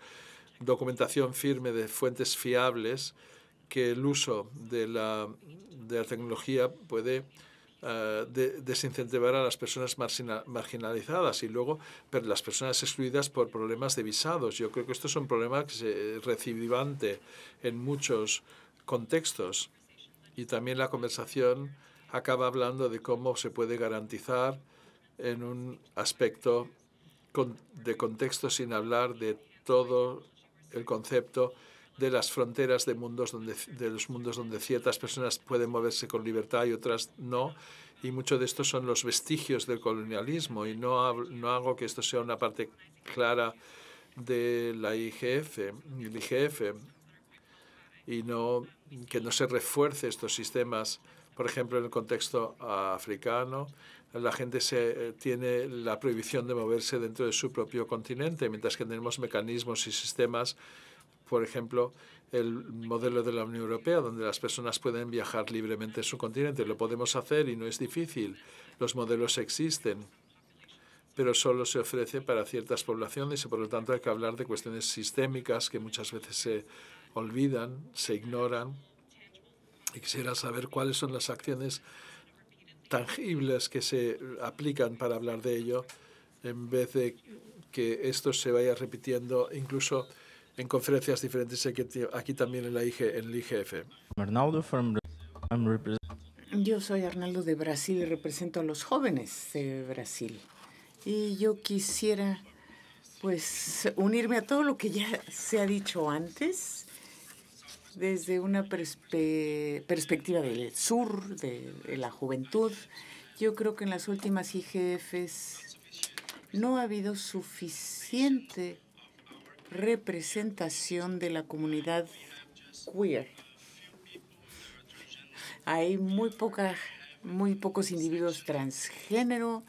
[SPEAKER 1] documentación firme de fuentes fiables que el uso de la, tecnología puede eh, desincentivar a las personas marginalizadas y luego las personas excluidas por problemas de visados. Yo creo que esto es un problema se en muchos contextos y también la conversación acaba hablando de cómo se puede garantizar en un aspecto de contexto sin hablar de todo el concepto de las fronteras de mundos donde de los mundos donde ciertas personas pueden moverse con libertad y otras no y mucho de estos son los vestigios del colonialismo y no no hago que esto sea una parte clara de la IGF, el IGF y no que no se refuerce estos sistemas por ejemplo, en el contexto ah, africano, la gente se, eh, tiene la prohibición de moverse dentro de su propio continente, mientras que tenemos mecanismos y sistemas, por ejemplo, el modelo de la Unión Europea, donde las personas pueden viajar libremente en su continente. Lo podemos hacer y no es difícil. Los modelos existen, pero solo se ofrece para ciertas poblaciones y, por lo tanto, hay que hablar de cuestiones sistémicas que muchas veces se olvidan, se ignoran. Y quisiera saber cuáles son las acciones tangibles que se aplican para hablar de ello, en vez de que esto se vaya repitiendo incluso en conferencias diferentes aquí también en, la IG, en el IGF. yo soy Arnaldo de Brasil
[SPEAKER 2] y represento a los jóvenes de Brasil. Y yo quisiera pues unirme a todo lo que ya se ha dicho antes desde una perspectiva del sur, de, la juventud. Yo creo que en las últimas IGFs no ha habido suficiente representación de la comunidad queer. Hay muy, muy pocos individuos transgénero.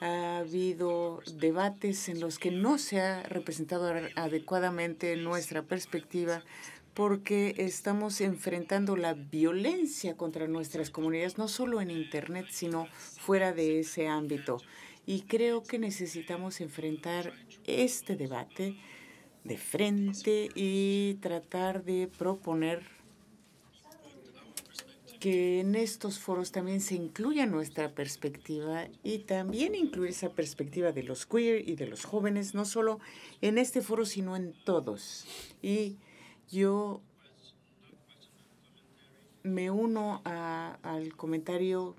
[SPEAKER 2] Ha habido debates en los que no se ha representado adecuadamente nuestra perspectiva porque estamos enfrentando la violencia contra nuestras comunidades, no solo en Internet, sino fuera de ese ámbito. Y creo que necesitamos enfrentar este debate de frente y tratar de proponer que en estos foros también se incluya nuestra perspectiva y también incluir esa perspectiva de los queer y de los jóvenes, no solo en este foro, sino en todos. Y yo me uno a, al comentario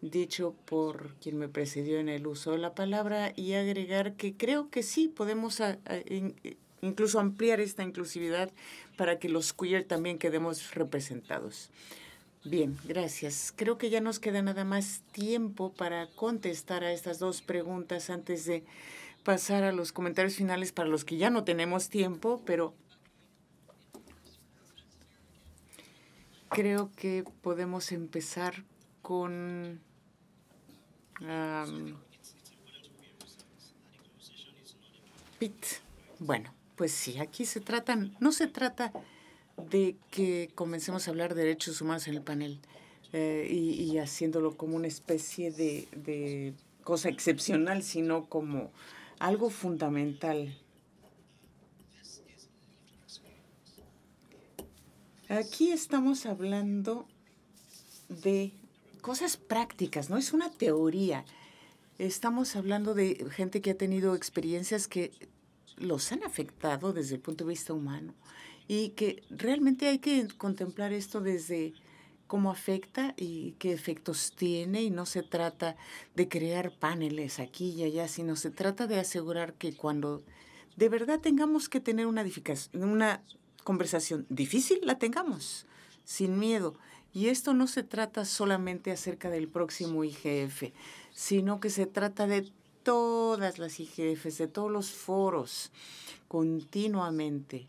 [SPEAKER 2] dicho por quien me precedió en el uso de la palabra y agregar que creo que sí podemos incluso ampliar esta inclusividad para que los queer también quedemos representados. Bien, gracias. Creo que ya nos queda nada más tiempo para contestar a estas dos preguntas antes de pasar a los comentarios finales para los que ya no tenemos tiempo, pero creo que podemos empezar con... Um, Bueno, pues sí, aquí se tratan, no se trata de que comencemos a hablar de derechos humanos en el panel eh, y, haciéndolo como una especie de cosa excepcional, sino como algo fundamental. Aquí estamos hablando de cosas prácticas, no es una teoría. Estamos hablando de gente que ha tenido experiencias que los han afectado desde el punto de vista humano y que realmente hay que contemplar esto desde cómo afecta y qué efectos tiene y no se trata de crear paneles aquí y allá, sino se trata de asegurar que cuando de verdad tengamos que tener una, una conversación difícil, la tengamos, sin miedo. Y esto no se trata solamente acerca del próximo IGF, sino que se trata de todas las IGFs, de todos los foros, continuamente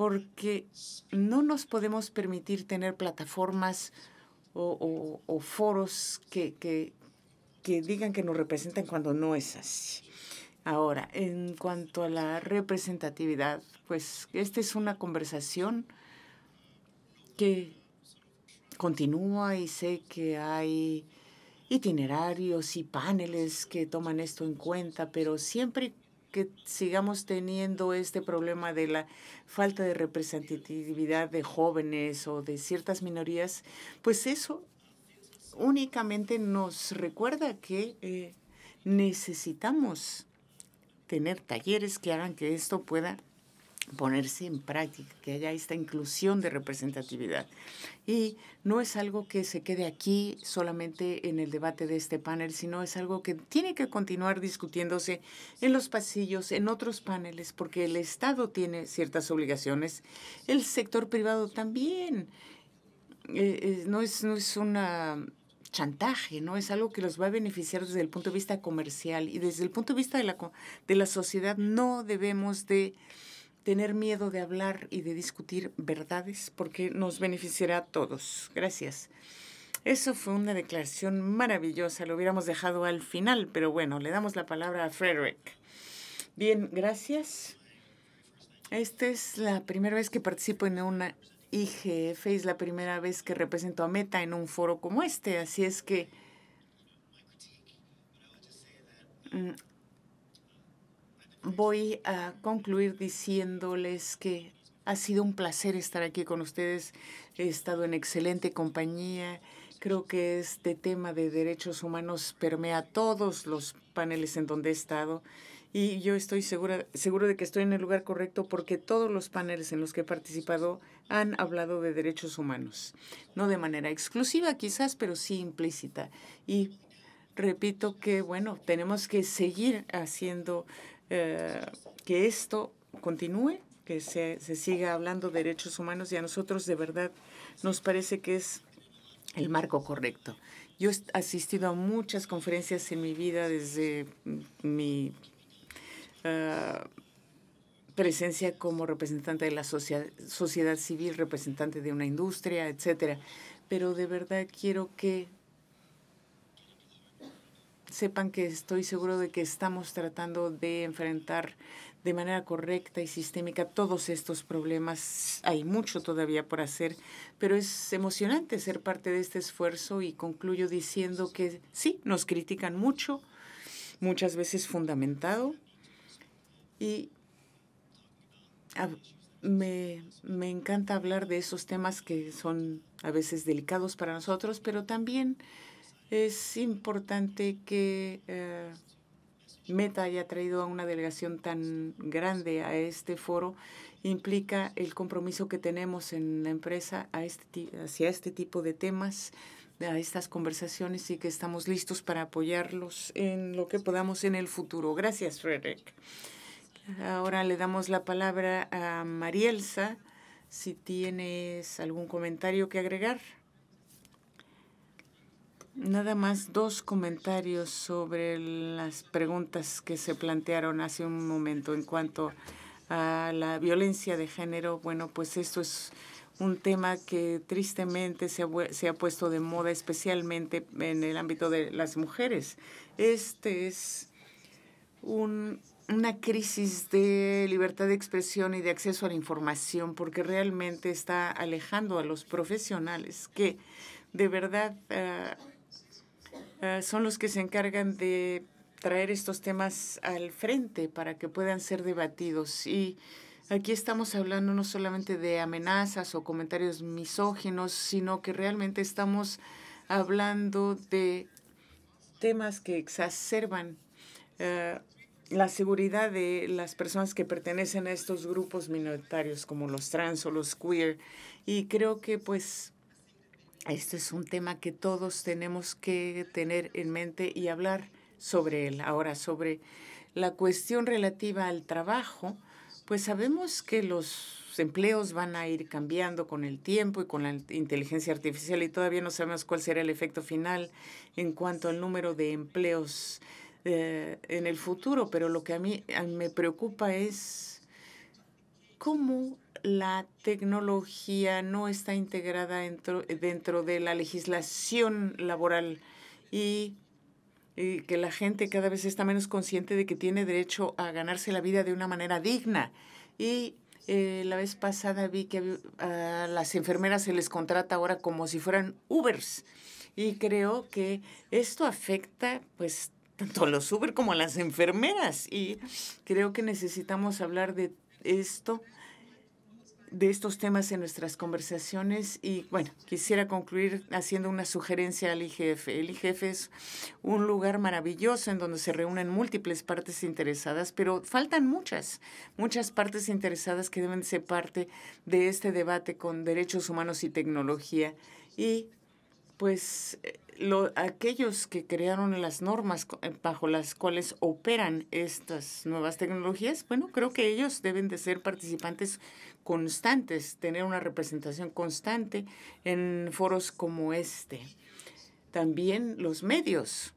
[SPEAKER 2] porque no nos podemos permitir tener plataformas o, foros que, digan que nos representan cuando no es así. Ahora, en cuanto a la representatividad, pues esta es una conversación que continúa y sé que hay itinerarios y paneles que toman esto en cuenta, pero siempre que sigamos teniendo este problema de la falta de representatividad de jóvenes o de ciertas minorías, pues eso únicamente nos recuerda que eh, necesitamos tener talleres que hagan que esto pueda ponerse en práctica, que haya esta inclusión de representatividad. Y no es algo que se quede aquí solamente en el debate de este panel, sino es algo que tiene que continuar discutiéndose en los pasillos, en otros paneles, porque el Estado tiene ciertas obligaciones, el sector privado también. Eh, eh, no es, no es un chantaje, ¿no? Es algo que los va a beneficiar desde el punto de vista comercial y desde el punto de vista de la, de la sociedad no debemos de tener miedo de hablar y de discutir verdades porque nos beneficiará a todos. Gracias. Eso fue una declaración maravillosa, lo hubiéramos dejado al final, pero bueno, le damos la palabra a Frederick. Bien, gracias. Esta es la primera vez que participo en una IGF, es la primera vez que represento a Meta en un foro como este, así es que mm, voy a concluir diciéndoles que ha sido un placer estar aquí con ustedes. He estado en excelente compañía. Creo que este tema de derechos humanos permea todos los paneles en donde he estado. Y yo estoy segura, seguro de que estoy en el lugar correcto porque todos los paneles en los que he participado han hablado de derechos humanos. No de manera exclusiva quizás, pero sí implícita. Y repito que, bueno, tenemos que seguir haciendo eh, que esto continúe, que se, siga hablando de derechos humanos y a nosotros de verdad nos parece que es el marco correcto. Yo he asistido a muchas conferencias en mi vida desde mi eh, presencia como representante de la sociedad civil, representante de una industria, etcétera. Pero de verdad quiero que sepan que estoy seguro de que estamos tratando de enfrentar de manera correcta y sistémica todos estos problemas. Hay mucho todavía por hacer, pero es emocionante ser parte de este esfuerzo y concluyo diciendo que sí, nos critican mucho, muchas veces fundamentado, y me encanta hablar de esos temas que son a veces delicados para nosotros, pero también es importante que eh, Meta haya traído a una delegación tan grande a este foro. Implica el compromiso que tenemos en la empresa a este, hacia este tipo de temas, a estas conversaciones y que estamos listos para apoyarlos en lo que podamos en el futuro. Gracias, Frederick. Ahora le damos la palabra a Marielsa si tienes algún comentario que agregar. Nada más dos comentarios sobre las preguntas que se plantearon hace un momento en cuanto a la violencia de género. Bueno, pues esto es un tema que tristemente se ha, puesto de moda, especialmente en el ámbito de las mujeres. Este es una crisis de libertad de expresión y de acceso a la información porque realmente está alejando a los profesionales que de verdad ah, eh, son los que se encargan de traer estos temas al frente para que puedan ser debatidos. Y aquí estamos hablando no solamente de amenazas o comentarios misóginos, sino que realmente estamos hablando de temas que exacerban eh, la seguridad de las personas que pertenecen a estos grupos minoritarios como los trans o los queer. Y creo que pues este es un tema que todos tenemos que tener en mente y hablar sobre él. Ahora, sobre la cuestión relativa al trabajo, pues sabemos que los empleos van a ir cambiando con el tiempo y con la inteligencia artificial y todavía no sabemos cuál será el efecto final en cuanto al número de empleos eh, en el futuro, pero lo que a mí me preocupa es cómo la tecnología no está integrada dentro, de la legislación laboral y, que la gente cada vez está menos consciente de que tiene derecho a ganarse la vida de una manera digna. Y eh, la vez pasada vi que a las enfermeras se les contrata ahora como si fueran Ubers. Y creo que esto afecta pues tanto a los Uber como a las enfermeras. Y creo que necesitamos hablar de esto de estos temas en nuestras conversaciones y bueno, quisiera concluir haciendo una sugerencia al IGF. El IGF es un lugar maravilloso en donde se reúnen múltiples partes interesadas, pero faltan muchas, muchas partes interesadas que deben ser parte de este debate con derechos humanos y tecnología y pues lo, aquellos que crearon las normas eh, bajo las cuales operan estas nuevas tecnologías, bueno, creo que ellos deben de ser participantes constantes, tener una representación constante en foros como este. También los medios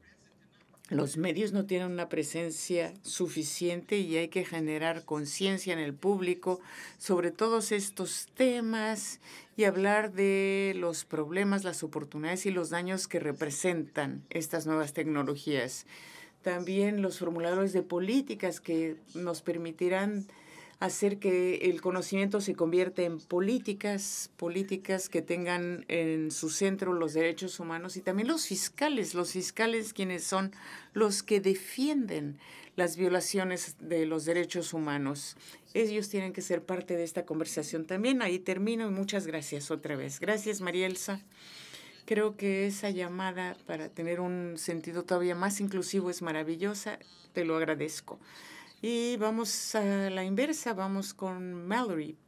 [SPEAKER 2] los medios no tienen una presencia suficiente y hay que generar conciencia en el público sobre todos estos temas y hablar de los problemas, las oportunidades y los daños que representan estas nuevas tecnologías. También los formuladores de políticas que nos permitirán hacer que el conocimiento se convierta en políticas, políticas que tengan en su centro los derechos humanos y también los fiscales, los fiscales quienes son los que defienden las violaciones de los derechos humanos. Ellos tienen que ser parte de esta conversación también. Ahí termino y muchas gracias otra vez. Gracias, María Elsa. Creo que esa llamada para tener un sentido todavía más inclusivo es maravillosa. Te lo agradezco. Y vamos a la inversa, vamos con Mallory.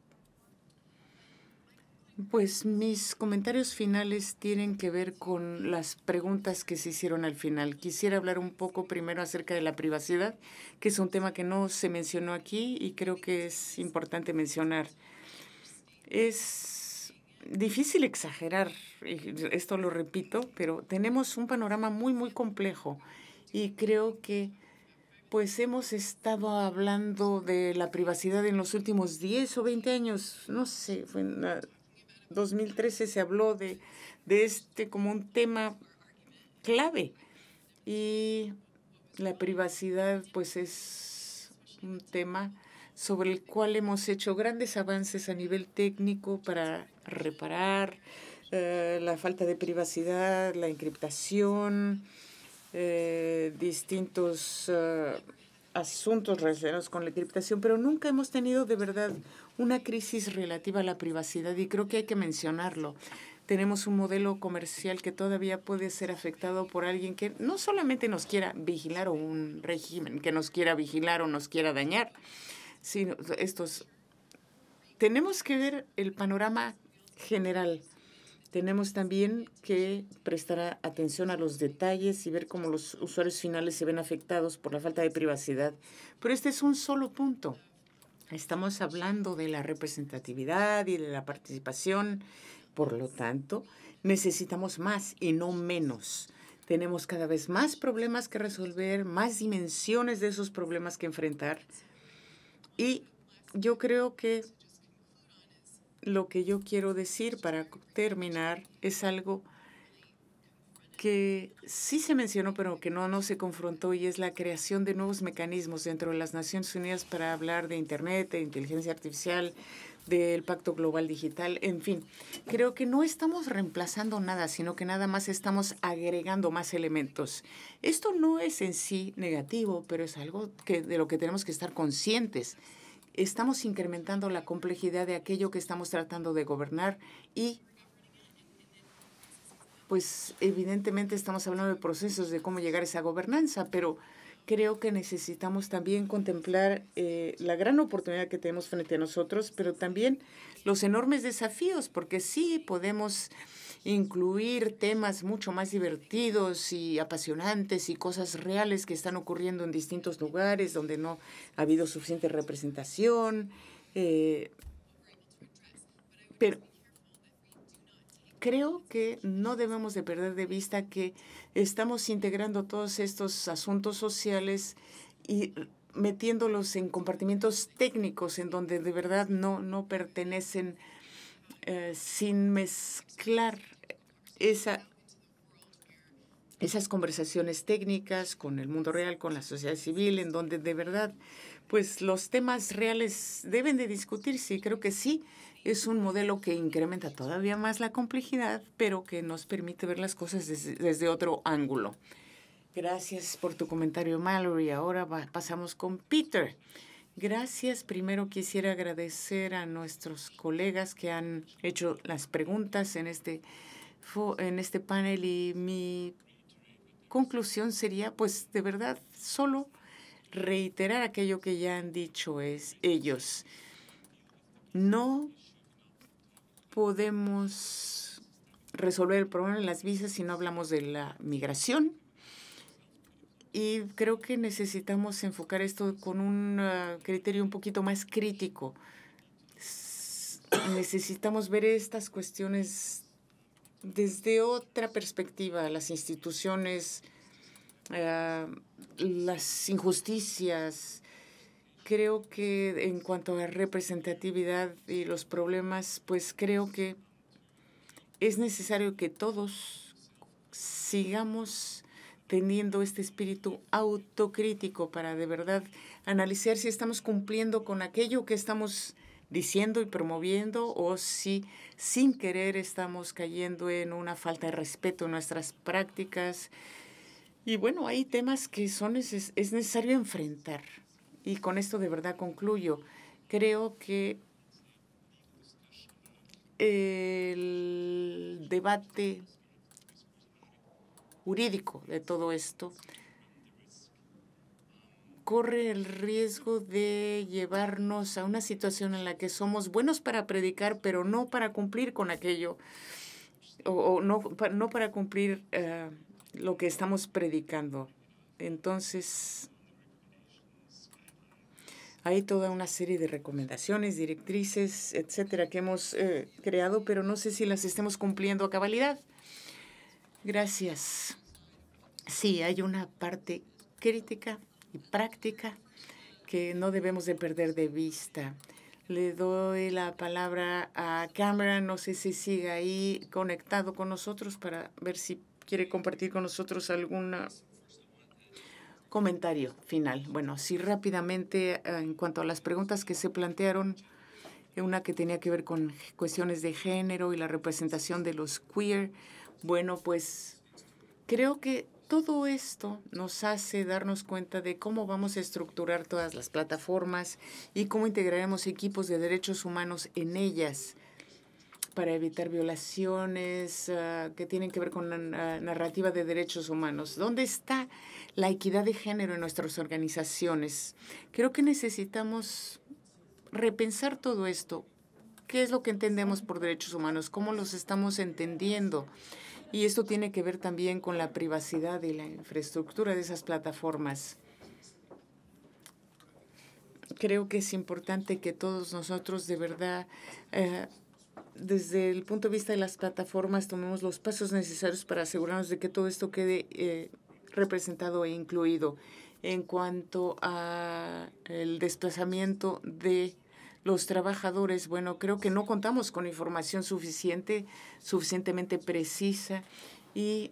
[SPEAKER 2] Pues mis comentarios finales tienen que ver con las preguntas que se hicieron al final. Quisiera hablar un poco primero acerca de la privacidad, que es un tema que no se mencionó aquí y creo que es importante mencionar. Es difícil exagerar, esto lo repito, pero tenemos un panorama muy, muy complejo y creo que pues hemos estado hablando de la privacidad en los últimos 10 o 20 años, no sé, fue en 2013 se habló de, este como un tema clave y la privacidad pues es un tema sobre el cual hemos hecho grandes avances a nivel técnico para reparar eh, la falta de privacidad, la encriptación, eh, distintos eh, asuntos relacionados con la criptación, pero nunca hemos tenido de verdad una crisis relativa a la privacidad y creo que hay que mencionarlo. Tenemos un modelo comercial que todavía puede ser afectado por alguien que no solamente nos quiera vigilar o un régimen que nos quiera vigilar o nos quiera dañar, sino estos... Tenemos que ver el panorama general tenemos también que prestar atención a los detalles y ver cómo los usuarios finales se ven afectados por la falta de privacidad. Pero este es un solo punto. Estamos hablando de la representatividad y de la participación. Por lo tanto, necesitamos más y no menos. Tenemos cada vez más problemas que resolver, más dimensiones de esos problemas que enfrentar. Y yo creo que lo que yo quiero decir para terminar es algo que sí se mencionó, pero que no, no se confrontó, y es la creación de nuevos mecanismos dentro de las Naciones Unidas para hablar de Internet, de inteligencia artificial, del Pacto Global Digital, en fin. Creo que no estamos reemplazando nada, sino que nada más estamos agregando más elementos. Esto no es en sí negativo, pero es algo que, de lo que tenemos que estar conscientes estamos incrementando la complejidad de aquello que estamos tratando de gobernar y pues evidentemente estamos hablando de procesos de cómo llegar a esa gobernanza, pero creo que necesitamos también contemplar eh, la gran oportunidad que tenemos frente a nosotros, pero también los enormes desafíos, porque sí podemos incluir temas mucho más divertidos y apasionantes y cosas reales que están ocurriendo en distintos lugares donde no ha habido suficiente representación. Eh, pero creo que no debemos de perder de vista que estamos integrando todos estos asuntos sociales y metiéndolos en compartimientos técnicos en donde de verdad no, no pertenecen eh, sin mezclar esa, esas conversaciones técnicas con el mundo real, con la sociedad civil, en donde de verdad pues los temas reales deben de discutirse y creo que sí, es un modelo que incrementa todavía más la complejidad, pero que nos permite ver las cosas desde, otro ángulo. Gracias por tu comentario, Mallory. Ahora pasamos con Peter. Gracias. Primero quisiera agradecer a nuestros colegas que han hecho las preguntas en este, en este panel y mi conclusión sería, pues de verdad, solo reiterar aquello que ya han dicho es ellos. No podemos resolver el problema de las visas si no hablamos de la migración y creo que necesitamos enfocar esto con un ah, criterio un poquito más crítico. necesitamos ver estas cuestiones desde otra perspectiva, las instituciones, ah, las injusticias. Creo que en cuanto a representatividad y los problemas, pues creo que es necesario que todos sigamos teniendo este espíritu autocrítico para de verdad analizar si estamos cumpliendo con aquello que estamos diciendo y promoviendo o si sin querer estamos cayendo en una falta de respeto en nuestras prácticas. Y bueno, hay temas que son es necesario enfrentar. Y con esto de verdad concluyo. Creo que el debate jurídico de todo esto corre el riesgo de llevarnos a una situación en la que somos buenos para predicar, pero no para cumplir con aquello, o, no, no, para cumplir eh, lo que estamos predicando. Entonces, hay toda una serie de recomendaciones, directrices, etcétera, que hemos eh, creado, pero no sé si las estemos cumpliendo a cabalidad. Gracias. Sí, hay una parte crítica y práctica que no debemos de perder de vista. Le doy la palabra a Cameron. No sé si sigue ahí conectado con nosotros para ver si quiere compartir con nosotros algún comentario final. Bueno, sí, rápidamente, eh, en cuanto a las preguntas que se plantearon, una que tenía que ver con cuestiones de género y la representación de los queer bueno, pues creo que todo esto nos hace darnos cuenta de cómo vamos a estructurar todas las plataformas y cómo integraremos equipos de derechos humanos en ellas para evitar violaciones ah, que tienen que ver con la narrativa de derechos humanos. ¿Dónde está la equidad de género en nuestras organizaciones? Creo que necesitamos repensar todo esto ¿Qué es lo que entendemos por derechos humanos? ¿Cómo los estamos entendiendo? Y esto tiene que ver también con la privacidad y la infraestructura de esas plataformas. Creo que es importante que todos nosotros de verdad, eh, desde el punto de vista de las plataformas, tomemos los pasos necesarios para asegurarnos de que todo esto quede eh, representado e incluido en cuanto a el desplazamiento de los trabajadores, bueno, creo que no contamos con información suficiente, suficientemente precisa y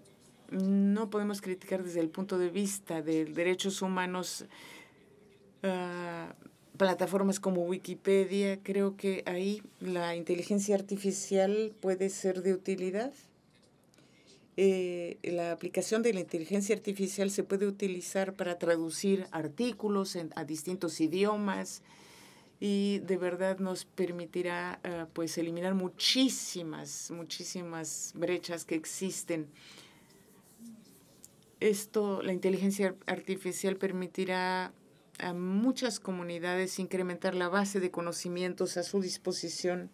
[SPEAKER 2] no podemos criticar desde el punto de vista de derechos humanos ah, plataformas como Wikipedia. Creo que ahí la inteligencia artificial puede ser de utilidad. Eh, la aplicación de la inteligencia artificial se puede utilizar para traducir artículos a distintos idiomas, y de verdad nos permitirá eh, pues eliminar muchísimas, muchísimas brechas que existen. Esto, la inteligencia artificial permitirá a muchas comunidades incrementar la base de conocimientos a su disposición.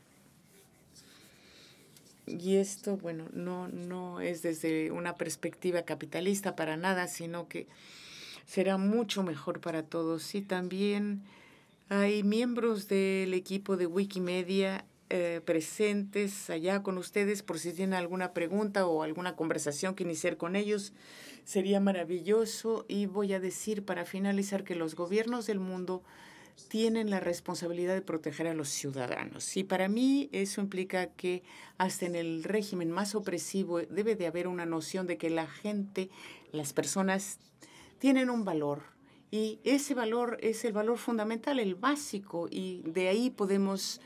[SPEAKER 2] Y esto, bueno, no, no es desde una perspectiva capitalista para nada, sino que será mucho mejor para todos y también hay miembros del equipo de Wikimedia eh, presentes allá con ustedes por si tienen alguna pregunta o alguna conversación que iniciar con ellos. Sería maravilloso y voy a decir para finalizar que los gobiernos del mundo tienen la responsabilidad de proteger a los ciudadanos. Y para mí eso implica que hasta en el régimen más opresivo debe de haber una noción de que la gente, las personas, tienen un valor y ese valor es el valor fundamental, el básico, y de ahí podemos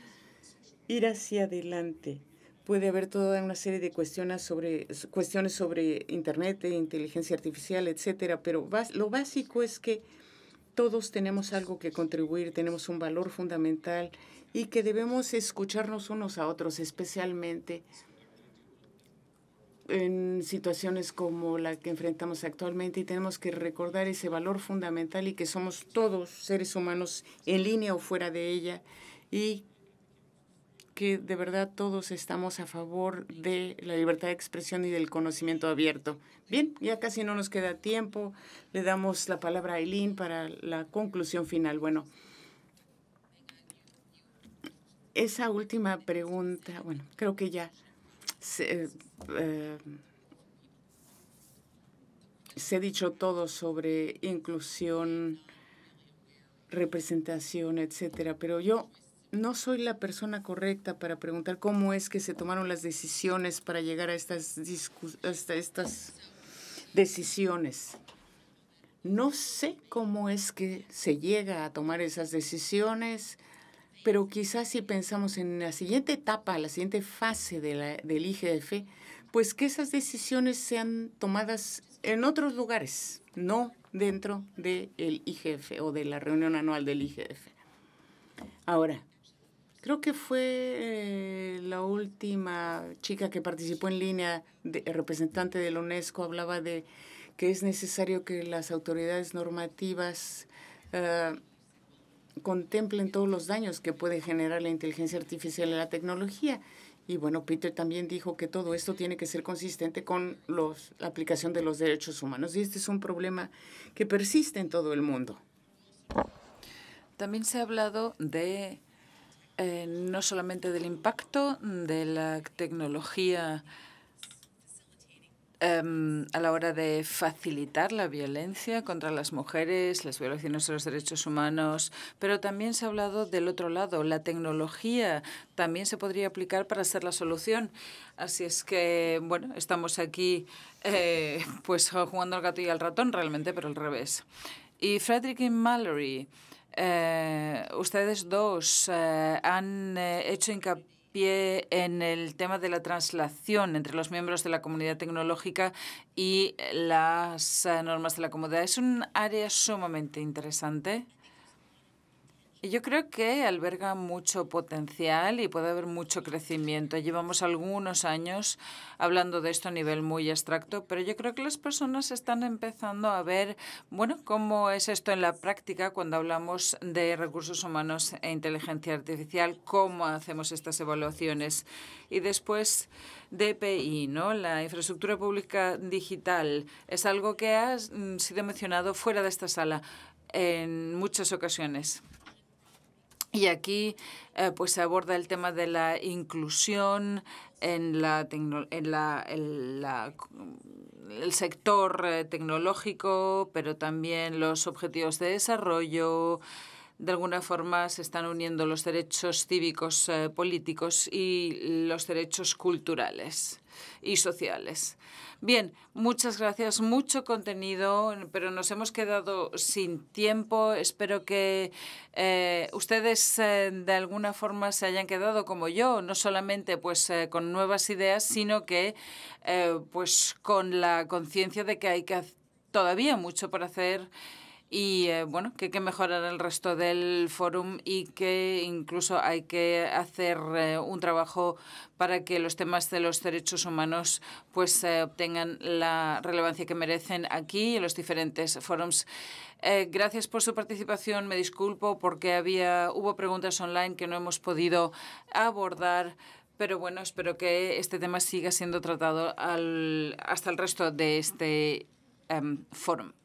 [SPEAKER 2] ir hacia adelante. Puede haber toda una serie de cuestiones sobre, cuestiones sobre Internet, e inteligencia artificial, etcétera, pero lo básico es que todos tenemos algo que contribuir, tenemos un valor fundamental y que debemos escucharnos unos a otros, especialmente en situaciones como la que enfrentamos actualmente y tenemos que recordar ese valor fundamental y que somos todos seres humanos en línea o fuera de ella y que de verdad todos estamos a favor de la libertad de expresión y del conocimiento abierto. Bien, ya casi no nos queda tiempo. Le damos la palabra a Eileen para la conclusión final. Bueno, esa última pregunta, bueno, creo que ya eh, eh, se, ha dicho todo sobre inclusión, representación, etcétera, pero yo no soy la persona correcta para preguntar cómo es que se tomaron las decisiones para llegar a estas, estas decisiones. No sé cómo es que se llega a tomar esas decisiones, pero quizás si pensamos en la siguiente etapa, la siguiente fase del IGF, pues que esas decisiones sean tomadas en otros lugares, no dentro del IGF o de la reunión anual del IGF. Ahora, creo que fue eh, la última chica que participó en línea, representante de la UNESCO, hablaba de que es necesario que las autoridades normativas... Eh, contemplen todos los daños que puede generar la inteligencia artificial y la tecnología. Y bueno, Peter también dijo que todo esto tiene que ser consistente con los, la aplicación de los derechos humanos. Y este es un problema que persiste en todo el mundo.
[SPEAKER 3] También se ha hablado de eh, no solamente del impacto de la tecnología Em, a la hora de facilitar la violencia contra las mujeres, las violaciones de los derechos humanos, pero también se ha hablado del otro lado, la tecnología también se podría aplicar para ser la solución. Así es que, bueno, estamos aquí eh, pues jugando al gato y al ratón realmente, pero al revés. Y Frederick y Mallory, eh, ustedes dos eh, han hecho hincapié en el tema de la translación entre los miembros de la comunidad tecnológica y las eh, normas de la comunidad. Es un área sumamente interesante. Yo creo que alberga mucho potencial y puede haber mucho crecimiento. Llevamos algunos años hablando de esto a nivel muy abstracto, pero yo creo que las personas están empezando a ver, bueno, cómo es esto en la práctica cuando hablamos de recursos humanos e inteligencia artificial, cómo hacemos estas evaluaciones. Y después DPI, ¿no? La infraestructura pública digital es algo que ha mm, sido mencionado fuera de esta sala en muchas ocasiones. Y aquí eh, pues se aborda el tema de la inclusión en, la, en, la, el sector eh, tecnológico, pero también los objetivos de desarrollo. De alguna forma se están uniendo los derechos cívicos eh, políticos y los derechos culturales y sociales. Bien, muchas gracias, mucho contenido, pero nos hemos quedado sin tiempo. Espero que eh, ustedes eh, de alguna forma se hayan quedado como yo, no solamente pues eh, con nuevas ideas, sino que pues con la conciencia de que hay que todavía mucho por hacer y eh, bueno, que hay que mejorar el resto del fórum y que incluso hay que hacer eh, un trabajo para que los temas de los derechos humanos pues eh, obtengan la relevancia que merecen aquí en los diferentes foros gracias por su participación. Me disculpo porque había hubo preguntas online que no hemos podido abordar. Pero bueno, espero que este tema siga siendo tratado hasta el resto de este em, foro